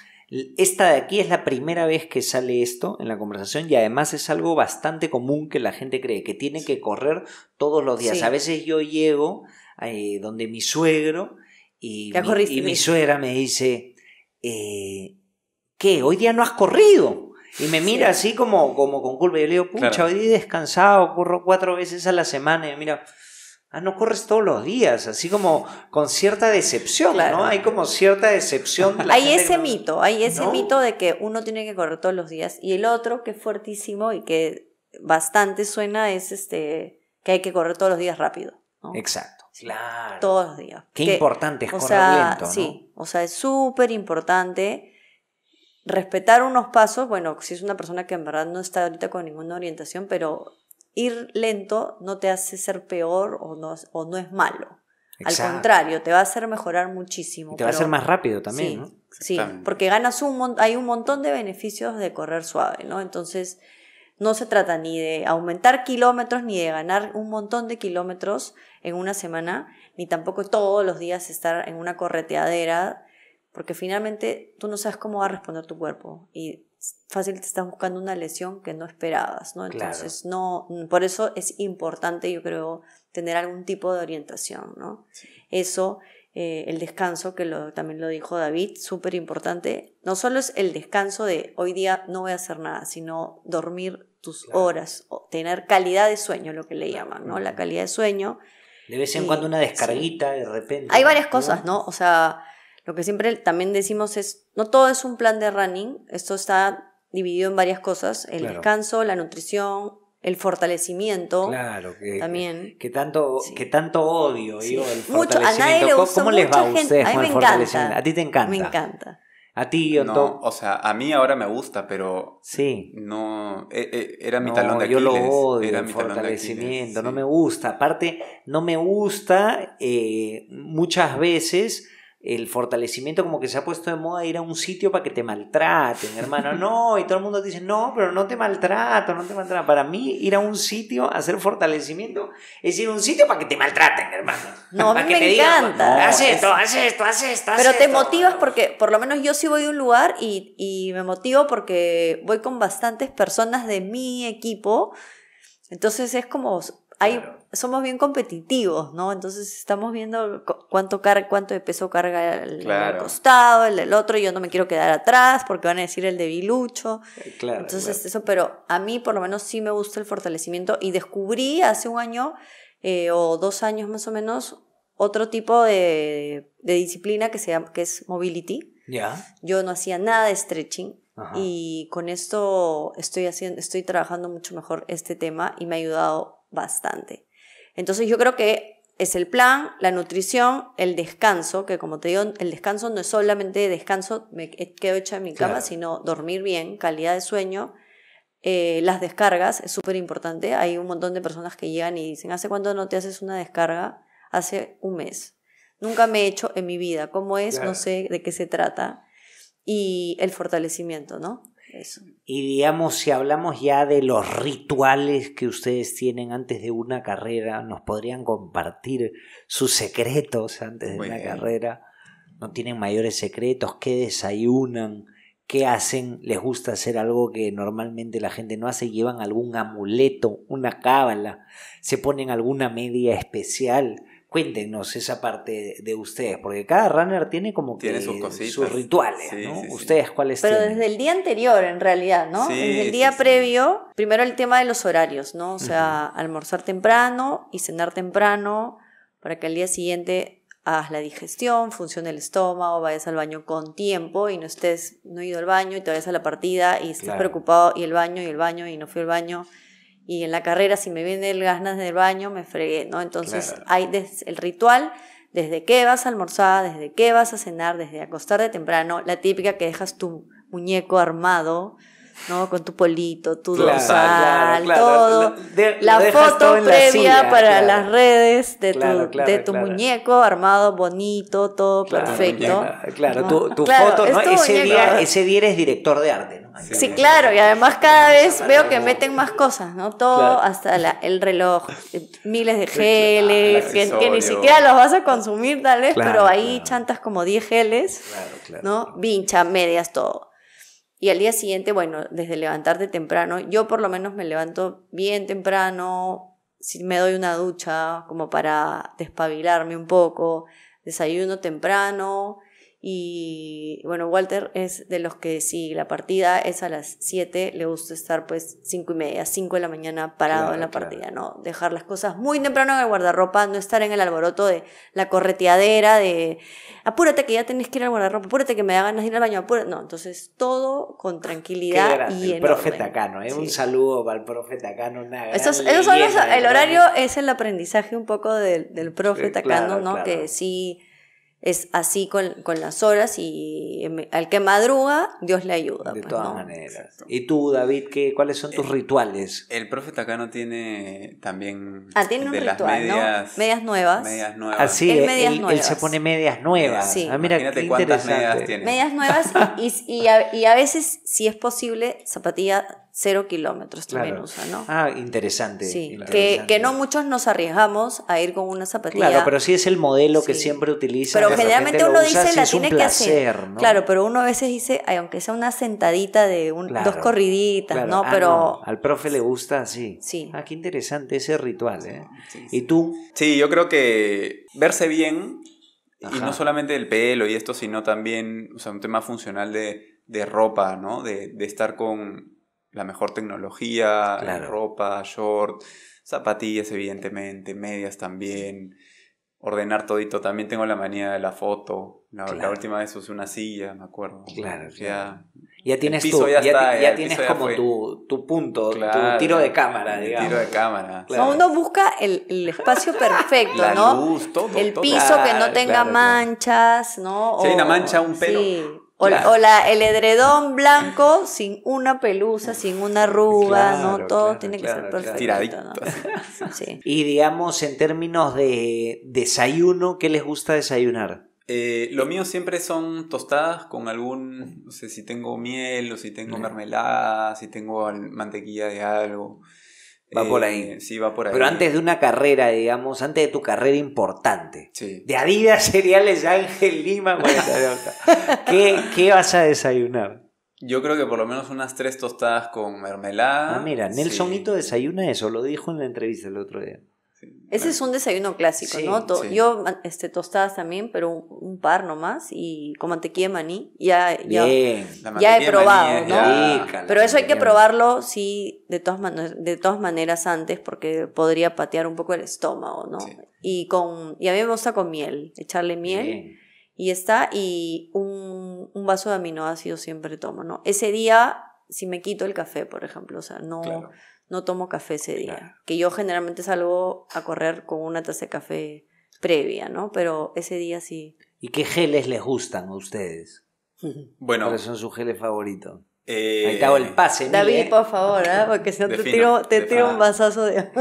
esta de aquí es la primera vez que sale esto en la conversación y además es algo bastante común que la gente cree, que tiene que correr todos los días. A veces yo llego eh, donde mi suegro y, mi, suegra me dice, eh, ¿qué? Hoy día no has corrido. Y me mira así como, como con culpa. Yo le digo, pucha, hoy he descansado, corro cuatro veces a la semana. Y mira, ah, no corres todos los días, así como con cierta decepción, ¿no? Hay como cierta decepción. hay ese mito, hay ese mito de que uno tiene que correr todos los días. Y el otro que es fuertísimo y que bastante suena es este que hay que correr todos los días rápido. Exacto. Claro. Todos los días. Qué importante es o correr sea, Sí, o sea, es súper importante respetar unos pasos. Bueno, si es una persona que en verdad no está ahorita con ninguna orientación, pero ir lento no te hace ser peor o no, o no es malo. Al contrario, te va a hacer mejorar muchísimo. te va a hacer más rápido también, sí, ¿no? Sí, porque ganas un hay un montón de beneficios de correr suave, ¿no? Entonces, no se trata ni de aumentar kilómetros, ni de ganar un montón de kilómetros en una semana, ni tampoco todos los días estar en una correteadera, porque finalmente tú no sabes cómo va a responder tu cuerpo. Y fácil te estás buscando una lesión que no esperabas, ¿no? Entonces, no, mm, por eso es importante, yo creo, tener algún tipo de orientación, ¿no? Eso, eh, el descanso, que también lo dijo David, súper importante. No solo es el descanso de hoy día no voy a hacer nada, sino dormir tus horas, o tener calidad de sueño, lo que le llaman, ¿no? La calidad de sueño. De vez en cuando una descarguita, de repente. Hay varias cosas, ¿no? O sea, lo que siempre también decimos es, no todo es un plan de running, esto está dividido en varias cosas, el descanso, la nutrición, el fortalecimiento. Claro, que, también. Que, tanto, que tanto odio, digo, el fortalecimiento. ¿Cómo, les va a ustedes con el fortalecimiento? A ti te encanta. Me encanta. A ti, yo no, O sea, a mí ahora me gusta, pero. Sí. No. Eh, eh, era mi talón de Aquiles. Yo lo odio, era mi fortalecimiento. No me gusta. Aparte, no me gusta eh, muchas veces el fortalecimiento como que se ha puesto de moda ir a un sitio para que te maltraten, hermano. No, y todo el mundo dice, no, pero no te maltrato, no te maltrato. Para mí, ir a un sitio hacer fortalecimiento es ir a un sitio para que te maltraten, hermano. No, a me encanta. haz esto, haz esto, haz esto. pero te motivas porque, por lo menos yo sí voy a un lugar y, y me motivo porque voy con bastantes personas de mi equipo. Entonces es como, hay somos bien competitivos, ¿no? Entonces estamos viendo cuánto, cuánto de peso carga el, costado, el del otro, y yo no me quiero quedar atrás porque van a decir el debilucho. Eh, claro, Entonces eso, pero a mí por lo menos sí me gusta el fortalecimiento y descubrí hace un año eh, o dos años más o menos otro tipo de, disciplina que, se que es mobility. Ya. Yo no hacía nada de stretching, Y con esto estoy haciendo, estoy trabajando mucho mejor este tema y me ha ayudado bastante. Entonces yo creo que es el plan, la nutrición, el descanso, que como te digo, el descanso no es solamente descanso, me quedo hecha en mi cama, sino dormir bien, calidad de sueño, eh, las descargas, es súper importante. Hay un montón de personas que llegan y dicen, ¿hace cuánto no te haces una descarga? Hace un mes. Nunca me he hecho en mi vida. ¿Cómo es? No sé de qué se trata. Y el fortalecimiento, ¿no? Y digamos, si hablamos ya de los rituales que ustedes tienen antes de una carrera, ¿nos podrían compartir sus secretos antes de una carrera? ¿No tienen mayores secretos? ¿Qué desayunan? ¿Qué hacen? ¿Les gusta hacer algo que normalmente la gente no hace? ¿Llevan algún amuleto, una cábala? ¿Se ponen alguna media especial? Cuéntenos esa parte de ustedes, porque cada runner tiene como que sus, rituales, ¿no? ¿Ustedes ¿cuáles Pero desde el día anterior, en realidad, ¿no? desde el día previo, primero el tema de los horarios, ¿no? O sea, almorzar temprano y cenar temprano para que al día siguiente hagas la digestión, funcione el estómago, vayas al baño con tiempo y no estés, no he ido al baño y te vayas a la partida y estés preocupado y el baño y el baño y no fui al baño y en la carrera si me viene el ganas del baño me fregué, ¿no? Entonces hay el ritual desde que vas a almorzar, desde que vas a cenar, desde acostar de temprano, la típica que dejas tu muñeco armado, ¿no? Con tu polito, tu dorsal, todo. De, la foto previa para las redes de tu, de tu muñeco armado bonito, todo perfecto. Claro, tu, foto, ¿no? ese, día, ese día eres director de arte, Sí, claro, y además cada vez veo que meten más cosas, ¿no? Todo, hasta el reloj, eh, miles de geles, que, ni siquiera los vas a consumir tal vez, pero ahí chantas como 10 geles, ¿no? Vincha, medias, todo. Y al día siguiente, bueno, desde levantarte temprano, yo por lo menos me levanto bien temprano, si me doy una ducha como para despabilarme un poco, desayuno temprano, y bueno, Walter es de los que si la partida es a las 7, le gusta estar pues cinco y media, 5 de la mañana parado en la partida, ¿no? Dejar las cosas muy temprano en el guardarropa, no estar en el alboroto de la correteadera, de apúrate que ya tenés que ir al guardarropa, apúrate que me da ganas de ir al baño, apúrate. No, entonces todo con tranquilidad y el en profe Tacano, ¿eh? un saludo para el profe Tacano. nada Esos, esos el horario es el aprendizaje un poco del, del profe ¿no? Que sí es así con, con, las horas y al que madruga, Dios le ayuda. De pues, todas maneras. ¿Y tú, David, qué, cuáles son tus eh, rituales? El profe no tiene también... Ah, tiene un de ritual, medias, ¿no? Medias nuevas. Medias nuevas. Ah, él, se pone medias nuevas. Sí. Ah, mira, Imagínate qué cuántas medias tiene. Medias nuevas y, y, a, veces, si es posible, zapatilla, cero kilómetros también usa, ¿no? Ah, interesante. Sí, Que, no muchos nos arriesgamos a ir con una zapatilla. Claro, pero sí es el modelo que siempre utiliza. Pero generalmente uno dice, la tiene que hacer. ¿no? Claro, pero uno a veces dice, ay, aunque sea una sentadita de un, dos corriditas, ¿no? Ah, pero... Al profe le gusta así. Sí. Ah, qué interesante ese ritual, ¿eh? ¿Y tú? Sí, yo creo que verse bien, y no solamente el pelo y esto, sino también, o sea, un tema funcional de ropa, ¿no? de estar con, la mejor tecnología, la ropa, short, zapatillas evidentemente, medias también, ordenar todito. También tengo la manía de la foto. La, última vez usé una silla, me acuerdo. Claro, ya, ya tienes tu, ya, tienes como tu, punto, tu tiro de cámara, digamos. Tiro de cámara. uno busca el, el espacio perfecto, ¿no? el piso que no tenga manchas, ¿no? Si hay una mancha, un pelo. O, la, el edredón blanco sin una pelusa, sin una arruga, ¿no? Todo tiene que ser perfecto. ¿no? Y digamos, en términos de desayuno, ¿qué les gusta desayunar? Eh, lo mío siempre son tostadas con algún, no sé si tengo miel o si tengo mermelada, si tengo mantequilla de algo. Va por eh, ahí. Sí, va por ahí. Pero antes de una carrera, digamos, antes de tu carrera importante. De Adidas Cereales Ángel Lima, ¿Qué, ¿Qué vas a desayunar? Yo creo que por lo menos unas tres tostadas con mermelada. Ah, mira, Nelsonito desayuna eso, lo dijo en la entrevista el otro día. Este, Ese es ah, un desayuno clásico, ¿no? Yo este, tostadas también, pero un, par nomás, y con mantequilla de maní. Ya, ya, he probado, ¿no? pero eso hay que probarlo, sí, de todas, de todas maneras antes, porque podría patear un poco el estómago, ¿no? Y, con, y a mí me gusta con miel, echarle miel. Y está, y un, vaso de aminoácidos siempre tomo, ¿no? Ese día si me quito el café, por ejemplo, o sea, no, no tomo café ese día. Que yo generalmente salgo a correr con una taza de café previa, ¿no? Pero ese día sí. ¿Y qué geles les gustan a ustedes? Bueno. ¿Cuáles son sus geles favoritos? Eh, Ahí te hago el pase. David, ¿eh? por favor, ¿eh? porque si no te tiro, te tiro un vasazo de...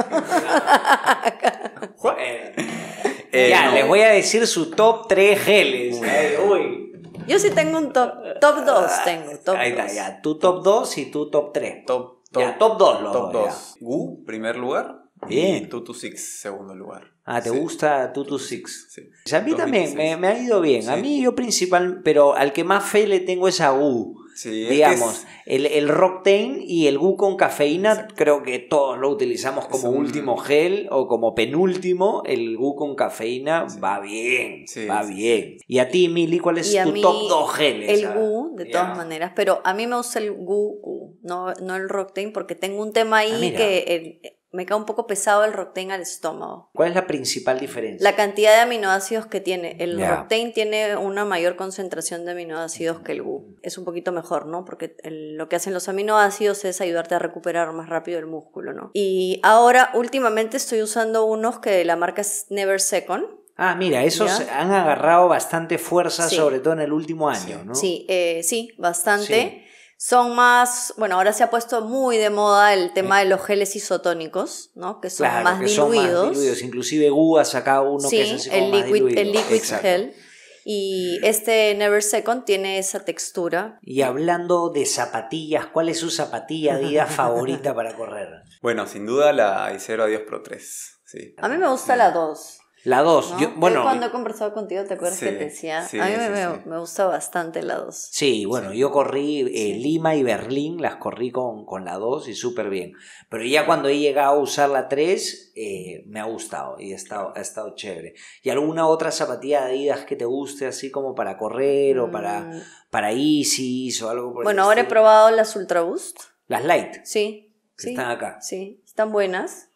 eh, ya, les voy a decir su top 3 geles. Uy. Yo sí tengo un top, top 2, tengo. Top Ahí está, ya. Tu top 2 y tu top 3. Top Top, 2 Top 2. primer lugar. Bien. Tutu Six, segundo lugar. Ah, ¿te gusta Tutu Six? Sí. a mí también me, ha ido bien. A mí yo principal, pero al que más fe le tengo es a Sí. digamos, el, Rock Rocktain y el Gu con cafeína, creo que todos lo utilizamos como último gel o como penúltimo. El Gu con cafeína va bien, va bien. Y a ti, Mili, ¿cuál es tu top 2 geles? El de todas maneras. Pero a mí me gusta el gu, no, no el Rocktain, porque tengo un tema ahí ah, que eh, me cae un poco pesado el Rocktain al estómago. ¿Cuál es la principal diferencia? La cantidad de aminoácidos que tiene. El tiene una mayor concentración de aminoácidos mm. que el gu. Es un poquito mejor, ¿no? Porque lo que hacen los aminoácidos es ayudarte a recuperar más rápido el músculo, ¿no? Y ahora, últimamente, estoy usando unos que la marca es Never Second Ah, mira, esos han agarrado bastante fuerza, sobre todo en el último año, ¿no? Sí, eh, sí, bastante. Son más, bueno, ahora se ha puesto muy de moda el tema de los geles isotónicos, ¿no? Que son, más, diluidos. son más, diluidos. Inclusive Gu ha sacado uno que es el liquid, el gel. Y este Never Second tiene esa textura. Y hablando de zapatillas, ¿cuál es su zapatilla vida favorita para correr? Bueno, sin duda la Icero Adios Pro 3. A mí me gusta la 2. La 2, bueno. Yo cuando he conversado contigo, ¿te acuerdas que te decía? a mí me, me, gusta bastante la 2. Sí, bueno, yo corrí eh, Lima y Berlín, las corrí con, la 2 y súper bien. Pero ya cuando he llegado a usar la 3, eh, me ha gustado y ha estado, ha estado chévere. ¿Y alguna otra zapatilla de Adidas que te guste, así como para correr o para, mm. para Isis o algo por Bueno, ahora he probado las Ultra Boost. Las Light. Sí. están acá. Sí, están buenas.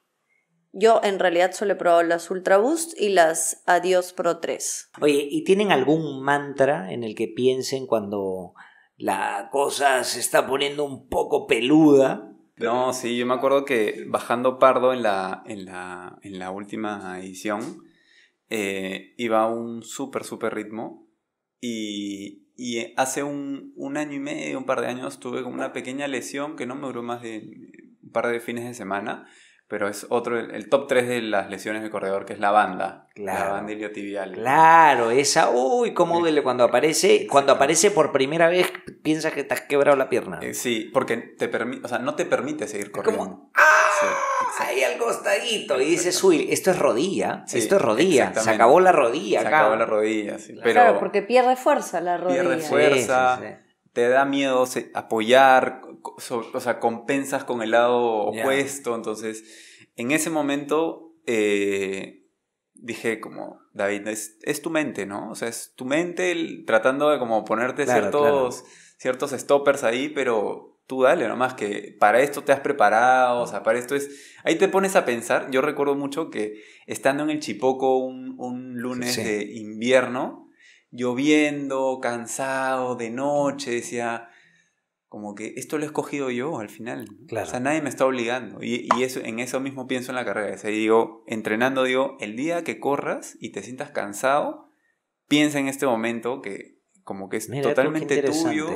Yo en realidad solo he probado las Ultra Boost y las Adios Pro 3. Oye, ¿y tienen algún mantra en el que piensen cuando la cosa se está poniendo un poco peluda? No, sí, yo me acuerdo que bajando Pardo en la, en la, última edición eh, iba a un súper, súper ritmo y, hace un, un, año y medio, un par de años, tuve como una pequeña lesión que no me duró más de un par de fines de semana pero es otro, el top 3 de las lesiones de corredor, que es la banda. Claro. La banda iliotibial. Claro, esa, uy, cómo duele cuando aparece, cuando aparece por primera vez, piensas que te has quebrado la pierna. Eh, sí, porque te permite o sea, no te permite seguir corriendo. ¡ah! Sí, ahí al costadito, y dices, uy, esto es rodilla, esto es rodilla, se acabó la rodilla. Se acabó la rodilla, Pero, claro, porque pierde fuerza la rodilla. Pierde fuerza te da miedo apoyar, o sea, compensas con el lado opuesto. Entonces, en ese momento eh, dije como, David, es, tu mente, ¿no? O sea, es tu mente tratando de como ponerte ciertos, ciertos stoppers ahí, pero tú dale nomás, que para esto te has preparado, o sea, para esto es... Ahí te pones a pensar, yo recuerdo mucho que estando en el Chipoco un, lunes de invierno, lloviendo, cansado, de noche, decía, como que esto lo he escogido yo al final. O sea, nadie me está obligando. Y, eso, en eso mismo pienso en la carrera. O digo, entrenando, digo, el día que corras y te sientas cansado, piensa en este momento que como que es totalmente tuyo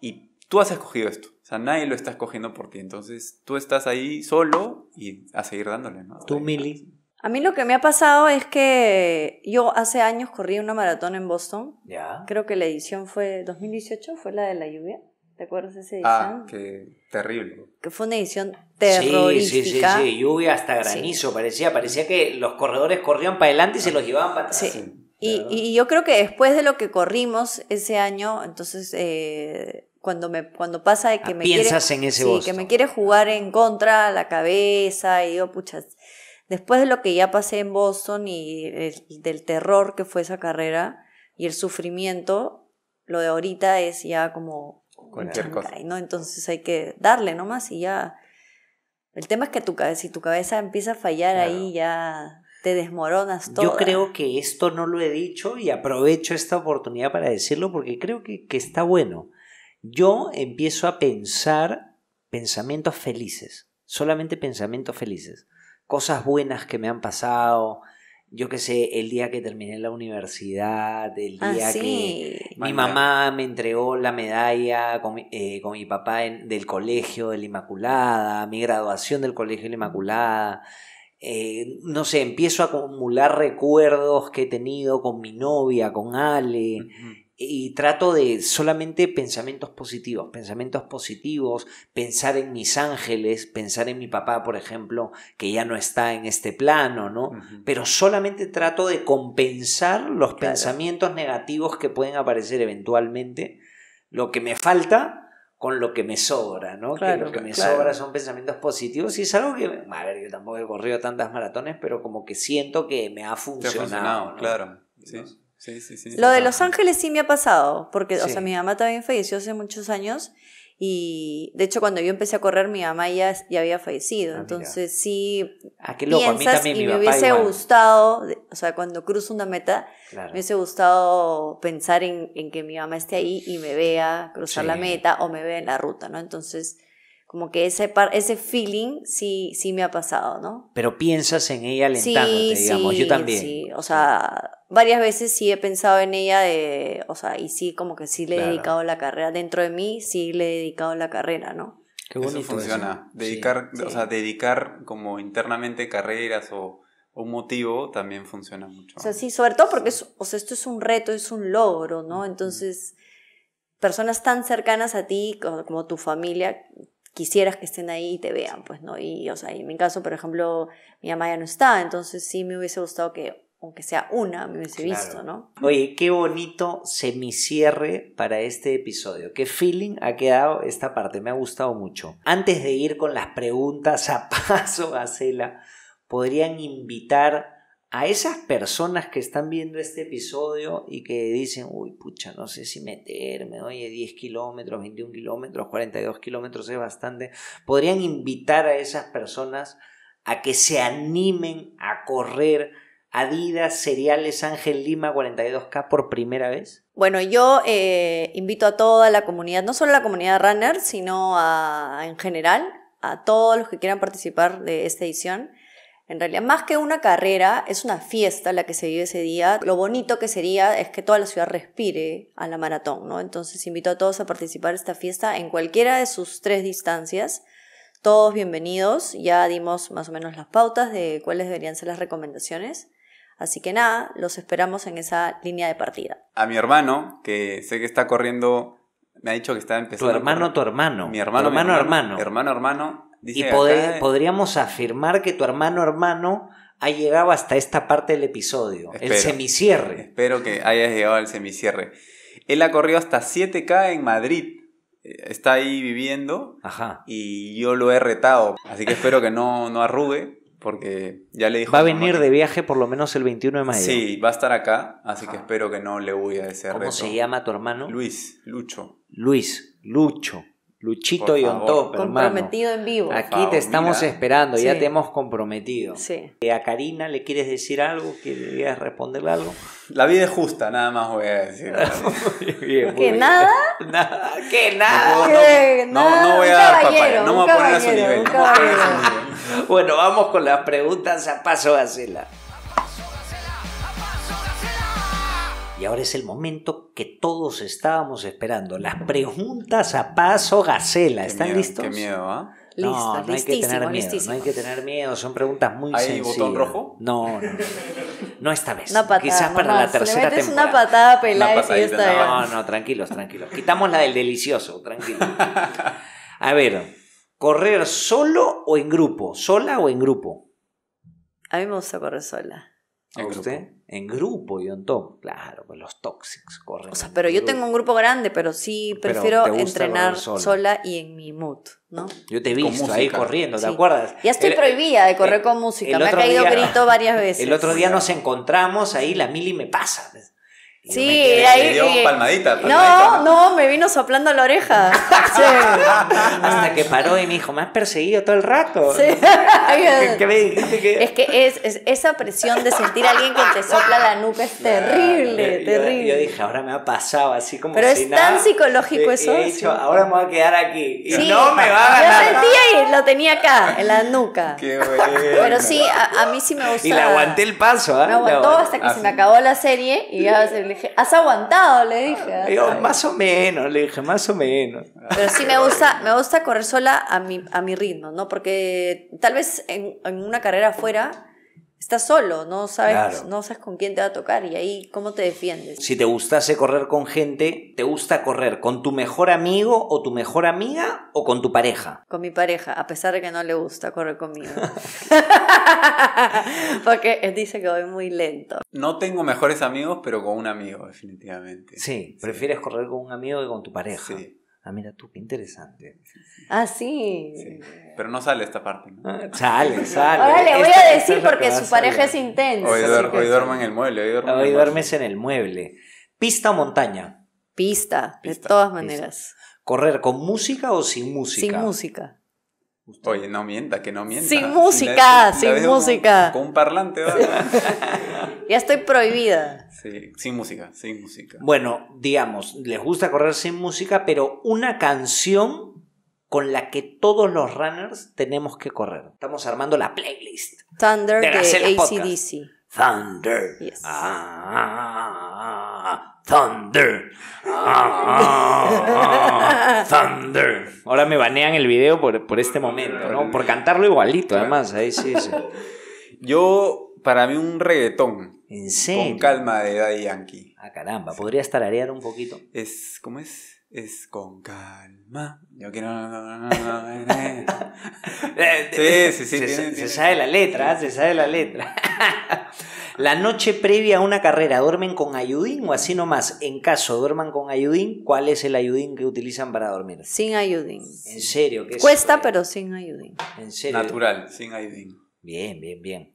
y tú has escogido esto. O sea, nadie lo está escogiendo por ti. Entonces, tú estás ahí solo y a seguir dándole, ¿no? Tú, Mili, a mí lo que me ha pasado es que yo hace años corrí una maratón en Boston. Ya. Creo que la edición fue 2018, fue la de la lluvia. ¿Te acuerdas de esa ah, edición? Ah, qué terrible. Que fue una edición terrorífica. Sí, sí, sí, sí. lluvia hasta granizo, parecía, parecía que los corredores corrían para adelante y se los llevaban para atrás. Sí. Y, yo creo que después de lo que corrimos ese año, entonces eh, cuando me cuando pasa de ah, que me piensas ese que me quiere jugar en contra la cabeza y digo, pucha, Después de lo que ya pasé en Boston y del terror que fue esa carrera y el sufrimiento, lo de ahorita es ya como... Cualquier cosa. ¿no? Entonces hay que darle nomás y ya... El tema es que tu cabeza, si tu cabeza empieza a fallar ahí ya te desmoronas todo. Yo creo que esto no lo he dicho y aprovecho esta oportunidad para decirlo porque creo que está bueno. Yo empiezo a pensar pensamientos felices, solamente pensamientos felices cosas buenas que me han pasado. Yo qué sé, el día que terminé la universidad, el ah, día que mi mamá me entregó la medalla con mi, eh, papá del colegio de la Inmaculada, mi graduación del colegio de la Inmaculada. Eh, no sé, empiezo a acumular recuerdos que he tenido con mi novia, con Ale, y trato de solamente pensamientos positivos, pensamientos positivos, pensar en mis ángeles, pensar en mi papá, por ejemplo, que ya no está en este plano, ¿no? Pero solamente trato de compensar los pensamientos negativos que pueden aparecer eventualmente, lo que me falta con lo que me sobra, ¿no? Claro, que lo que me sobra son pensamientos positivos y es algo que, a ver, yo tampoco he corrido tantas maratones, pero como que siento que me ha funcionado. Claro. ¿Sí? Lo de Los Ángeles sí me ha pasado, porque, o sea, mi mamá también falleció hace muchos años y, de hecho, cuando yo empecé a correr, mi mamá ya, había fallecido. Ah, Entonces, sí, Piensas, y me hubiese gustado, o sea, cuando cruzo una meta, me hubiese gustado pensar en, que mi mamá esté ahí y me vea cruzar la meta o me vea en la ruta, ¿no? Entonces como que ese, par, ese feeling sí, sí me ha pasado, ¿no? Pero piensas en ella alentándote, digamos, yo también. Sí, o sea, varias veces sí he pensado en ella, de, o sea, y sí, como que sí le he dedicado la carrera, dentro de mí sí le he dedicado la carrera, ¿no? Qué bonito funciona, dedicar, o sea, dedicar como internamente carreras o un motivo también funciona mucho. O sea, sí, sobre todo porque o sea, esto es un reto, es un logro, ¿no? Entonces, personas tan cercanas a ti como tu familia quisieras que estén ahí y te vean, pues, ¿no? Y, o sea, en mi caso, por ejemplo, mi mamá ya no está, entonces sí me hubiese gustado que, aunque sea una, me hubiese visto, ¿no? Oye, qué bonito semicierre para este episodio. Qué feeling ha quedado esta parte, me ha gustado mucho. Antes de ir con las preguntas a paso, Gacela, ¿podrían invitar a esas personas que están viendo este episodio y que dicen, uy, pucha, no sé si meterme, oye, 10 kilómetros, 21 kilómetros, 42 kilómetros es bastante, podrían invitar a esas personas a que se animen a correr Adidas Seriales, Ángel Lima 42K por primera vez? Bueno, yo eh, invito a toda la comunidad, no solo a la comunidad runner, sino en general, a todos los que quieran participar de esta edición en realidad, más que una carrera, es una fiesta la que se vive ese día. Lo bonito que sería es que toda la ciudad respire a la maratón, ¿no? Entonces invito a todos a participar en esta fiesta en cualquiera de sus tres distancias. Todos bienvenidos. Ya dimos más o menos las pautas de cuáles deberían ser las recomendaciones. Así que nada, los esperamos en esa línea de partida. A mi hermano, que sé que está corriendo, me ha dicho que está empezando. Tu hermano, tu hermano. Mi hermano, tu hermano, mi hermano, hermano. Hermano, hermano, y podríamos afirmar que tu hermano hermano ha llegado hasta esta parte del episodio, el semicierre. Espero que hayas llegado al semicierre. Él ha corrido hasta 7K en Madrid. Eh, está ahí viviendo Ajá. y yo lo he retado. Así que espero que no, no arrugue porque ya le dijo... Va a venir de viaje por lo menos el 21 de mayo. Sí, va a estar acá, así que espero que no le voy a decir. reto. ¿Cómo se llama tu hermano? Luis, Lucho. Luis, Lucho. Luchito y on Comprometido hermano. en vivo. Aquí te estamos esperando, ya te hemos comprometido. Sí. Eh, ¿A Karina le quieres decir algo? ¿Querías responderle algo? La vida es justa, nada más voy a decir. ¿Que nada? nada? ¿Que nada? No, no, voy a dar no me voy a poner a su nivel. bueno, vamos con las preguntas a paso a hacerla. Y ahora es el momento que todos estábamos esperando. Las preguntas a paso Gacela. ¿Están listos? Qué miedo, ¿ah? No, no hay que tener miedo, no hay que tener miedo, son preguntas muy ¿Hay sencillas. botón rojo? No, no, no esta vez. Una patada, Quizás para la tercera Le metes una patada pelada y esta vez. No, no, tranquilos, tranquilos. Quitamos la del delicioso, tranquilo. A ver, ¿correr solo o en grupo? ¿Sola o en grupo? A mí me gusta correr sola usted? En grupo y en Claro, pues los tóxicos corren. O sea, pero yo tengo un grupo grande, pero sí prefiero entrenar sola. y en mi mood, ¿no? Yo te he visto ahí corriendo, ¿te acuerdas? Ya estoy prohibida de correr con música. Me ha caído grito varias veces. El otro día nos encontramos ahí, la mili me pasa sí, ahí. dio palmadita, No, no, me vino soplando la oreja. Hasta que paró y me dijo, me has perseguido todo el rato. Es que es, esa presión de sentir a alguien que te sopla la nuca es terrible, terrible. Yo, dije, ahora me ha pasado así como Pero es tan psicológico eso. He dicho, ahora me voy a quedar aquí. Y no me va a ganar. Lo sentía y lo tenía acá, en la nuca. Pero sí, a, mí sí me gustó. Y le aguanté el paso, ¿ah? aguantó hasta que ah, se me acabó la serie y ya se has aguantado, le dije. más o menos, le dije, más o menos. Pero sí me gusta, me gusta correr sola a mi, a mi ritmo, ¿no? Porque tal vez en, en una carrera afuera estás solo, no sabes, no sabes con quién te va a tocar y ahí cómo te defiendes. Si te gustase correr con gente, ¿te gusta correr con tu mejor amigo o tu mejor amiga o con tu pareja? Con mi pareja, a pesar de que no le gusta correr conmigo. Porque él dice que voy muy lento. No tengo mejores amigos, pero con un amigo, definitivamente. Sí, prefieres correr con un amigo que con tu pareja. Sí. Ah, mira tú, qué interesante. Ah, sí. Pero no sale esta parte, ah, sale, sale. Ahora le voy a decir porque su pareja es intensa. Hoy, duer, en el mueble. Hoy, duermes en el mueble. ¿Pista o montaña? Pista, de todas maneras. ¿Correr con música o sin música? Sin música. Oye, no mienta, que no mienta. Sin música, sin, música. Con un parlante, ¿verdad? Ya estoy prohibida. Sí, sin música, sin música. Bueno, digamos, les gusta correr sin música, pero una canción con la que todos los runners tenemos que correr. Estamos armando la playlist. Thunder de, ACDC. Thunder. Ah, thunder. Ah, thunder. Ahora me banean el video por, por este momento, ¿no? Por cantarlo igualito, además. Ahí sí, sí. Yo para mí un reggaetón. ¿En serio? Con calma de Daddy Yankee. Ah, caramba, podría estar un poquito. Es, ¿cómo es? Es con calma. Yo quiero. sí, sí, sí. Se, sabe la letra, se sabe la letra. la noche previa a una carrera, ¿duermen con ayudín o así nomás? En caso duerman con ayudín, ¿cuál es el ayudín que utilizan para dormir? Sin ayudín. ¿En serio? Cuesta, pero sin ayudín. ¿En serio? Natural, sin ayudín. Bien, bien, bien.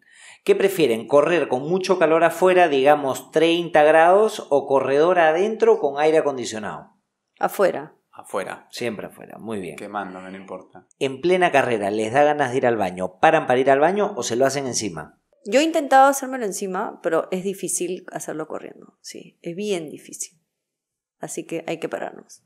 ¿Qué prefieren? ¿Correr con mucho calor afuera, digamos 30 grados, o corredor adentro con aire acondicionado? Afuera. Afuera. Siempre afuera, muy bien. Quemando, no importa. En plena carrera, ¿les da ganas de ir al baño? ¿Paran para ir al baño o se lo hacen encima? Yo he intentado hacérmelo encima, pero es difícil hacerlo corriendo. Sí, es bien difícil. Así que hay que pararnos.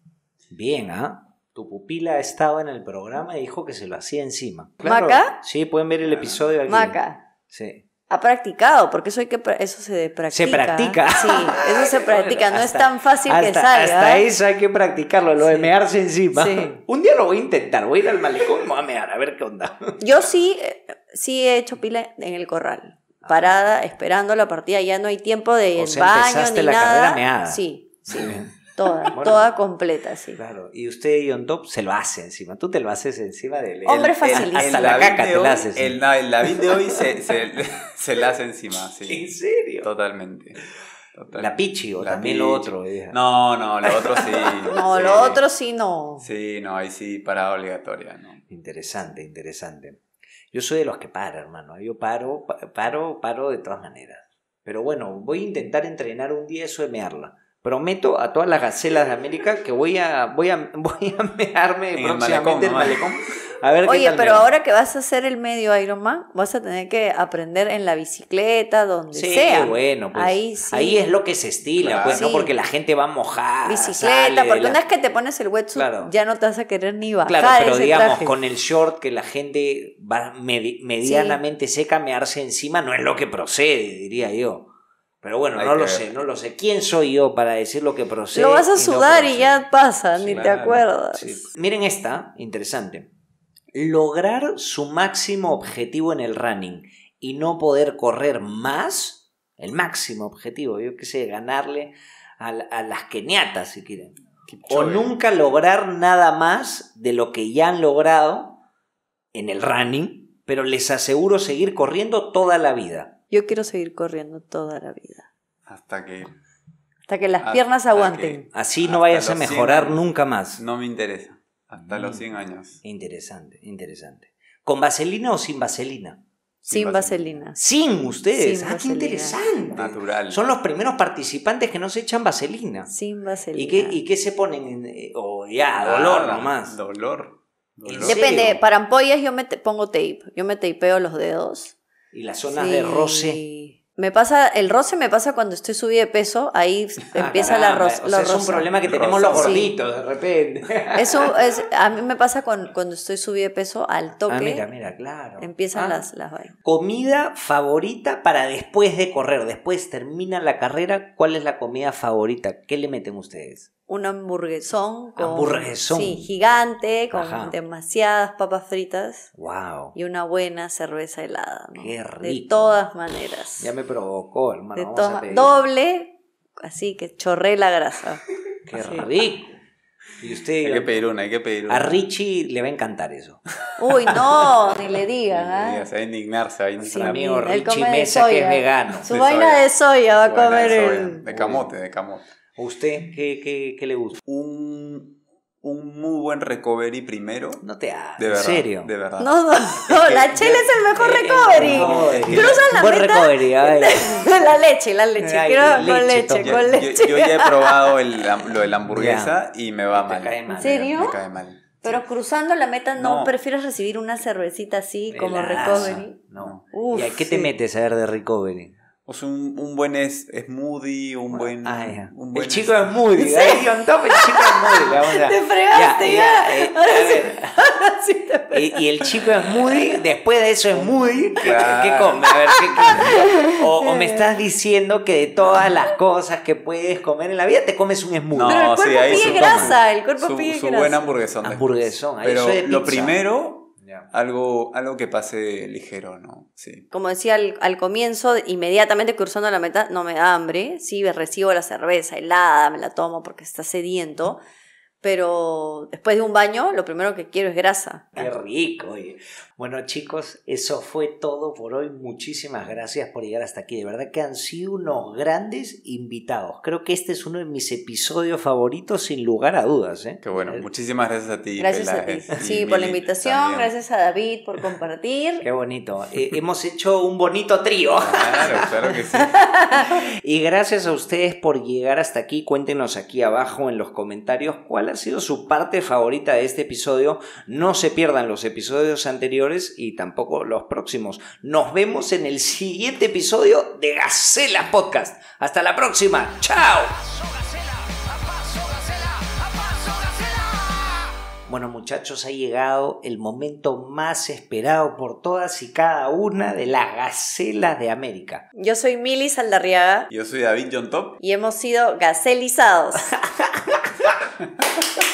Bien, ¿ah? Tu pupila ha estado en el programa y dijo que se lo hacía encima. ¿Maca? Sí, pueden ver el episodio aquí. Maca. Sí ha practicado, porque eso, hay que, eso se practica. Se practica. Sí, eso se practica, no es tan fácil que salga. Hasta eso hay que practicarlo, lo de mearse encima. Sí. Un día lo voy a intentar, voy a ir al malecón y me voy a mear, a ver qué onda. Yo sí, eh, sí he hecho pile en el corral, parada, esperando la partida, ya no hay tiempo de o baño ni nada. Sí, sí. Toda, toda completa, sí. Claro, y usted y on top se lo hace encima, tú te lo haces encima del... Hombre Hasta la, caca te la haces. El, no, el de hoy se, se, la hace encima, sí. ¿En serio? Totalmente. La pichi o también lo otro. Eh. No, no, lo otro sí. no, lo otro sí no. Sí, no, ahí sí parada obligatoria, ¿no? Interesante, interesante. Yo soy de los que para, hermano. ¿eh? Yo paro, paro, paro de todas maneras. Pero bueno, voy a intentar entrenar un día eso de prometo a todas las gacelas de América que voy a voy a voy a mearme próximamente Oye, pero ahora que vas a hacer el medio Ironman, vas a tener que aprender en la bicicleta, donde sí, sea. bueno, pues, ahí, es lo que se estila, pues, porque la gente va a mojar. Bicicleta, porque una vez que te pones el wetsuit ya no te vas a querer ni bajar. Claro, pero digamos con el short que la gente va medianamente seca mearse encima no es lo que procede, diría yo. Pero bueno, no lo sé, no lo sé. ¿Quién soy yo para decir lo que procede? Lo vas a sudar y ya pasa, ni te acuerdas. Miren esta, interesante. Lograr su máximo objetivo en el running y no poder correr más, el máximo objetivo, yo qué sé, ganarle a, a las keniatas, si quieren. O nunca lograr nada más de lo que ya han logrado en el running, pero les aseguro seguir corriendo toda la vida. Yo quiero seguir corriendo toda la vida. Hasta que... Hasta que las piernas aguanten. Así no vayas a mejorar nunca más. No me interesa. Hasta los 100 años. Interesante, interesante. ¿Con vaselina o sin vaselina? Sin, vaselina. Sin ustedes. ah, qué interesante. Natural. Son los primeros participantes que no se echan vaselina. Sin vaselina. ¿Y qué, se ponen? Eh, ya, dolor nomás. Dolor. Depende, para ampollas yo me pongo tape. Yo me tapeo los dedos y las zonas de roce. Me pasa, el roce me pasa cuando estoy subida de peso, ahí ah, empieza la roce. es un problema que tenemos los gorditos de repente. Eso es, a mí me pasa cuando estoy subida de peso al ah, toque. mira, mira, claro. Empiezan ah. las, las Comida favorita para después de correr, después termina la carrera, ¿cuál es la comida favorita? ¿Qué le meten ustedes? un hamburguesón, con, Sí, gigante, con demasiadas papas fritas. Wow. Y una buena cerveza helada. De todas maneras. Ya me provocó, hermano. De Doble, así que chorré la grasa. Qué rico. Y usted, hay que pedir una, hay que pedir A Richie le va a encantar eso. Uy, no, ni le digan. ¿eh? Se va a indignarse amigo Richie Mesa, que es vegano. Su vaina de soya va a comer. de camote, de camote usted qué, qué, qué le gusta? Un, un, muy buen recovery primero. No te hagas. De verdad. ¿En serio? De verdad. No, no, no la chela es el mejor recovery. Cruzan la buen meta? recovery, la leche, la leche. Quiero con leche, con leche. Yo, ya he probado lo de la hamburguesa y me va mal. Cae mal. ¿En serio? Me cae mal. Pero cruzando la meta, ¿no, prefieres recibir una cervecita así como recovery? No. ¿Y a qué te metes a ver de recovery? O sea, un, un buen es, smoothie, un buen, ah, un buen... El chico es smoothie, ¿Sí? ahí on top el chico smoothie. Moody ¿verdad? te fregaste ya. te Y, y el chico es smoothie, después de eso es smoothie, ¿qué come? A ver, ¿qué, qué? O, me eh. estás diciendo que de todas las cosas que puedes comer en la vida, te comes un smoothie. No, el cuerpo sí, pide grasa, el cuerpo su, pide su grasa. buen hamburguesón. Hamburguesón, ahí Pero lo primero algo, algo que pase ligero, ¿no? Sí. Como decía al, comienzo, inmediatamente cruzando la meta, no me da hambre, sí, recibo la cerveza helada, me la tomo porque está sediento, pero después de un baño, lo primero que quiero es grasa. Qué rico, bueno chicos, eso fue todo por hoy. Muchísimas gracias por llegar hasta aquí. De verdad que han sido unos grandes invitados. Creo que este es uno de mis episodios favoritos sin lugar a dudas. ¿eh? Qué bueno. Muchísimas gracias a ti. Gracias a ti. Sí, por la invitación. Gracias a David por compartir. Qué bonito. Eh, hemos hecho un bonito trío. Claro, claro que sí. y gracias a ustedes por llegar hasta aquí. Cuéntenos aquí abajo en los comentarios cuál ha sido su parte favorita de este episodio. No se pierdan los episodios anteriores y tampoco los próximos. Nos vemos en el siguiente episodio de Gacela Podcast. Hasta la próxima. Chao. Bueno muchachos, ha llegado el momento más esperado por todas y cada una de las gacelas de América. Yo soy Mili Saldarriaga. Yo soy David John Top. Y hemos sido gacelizados.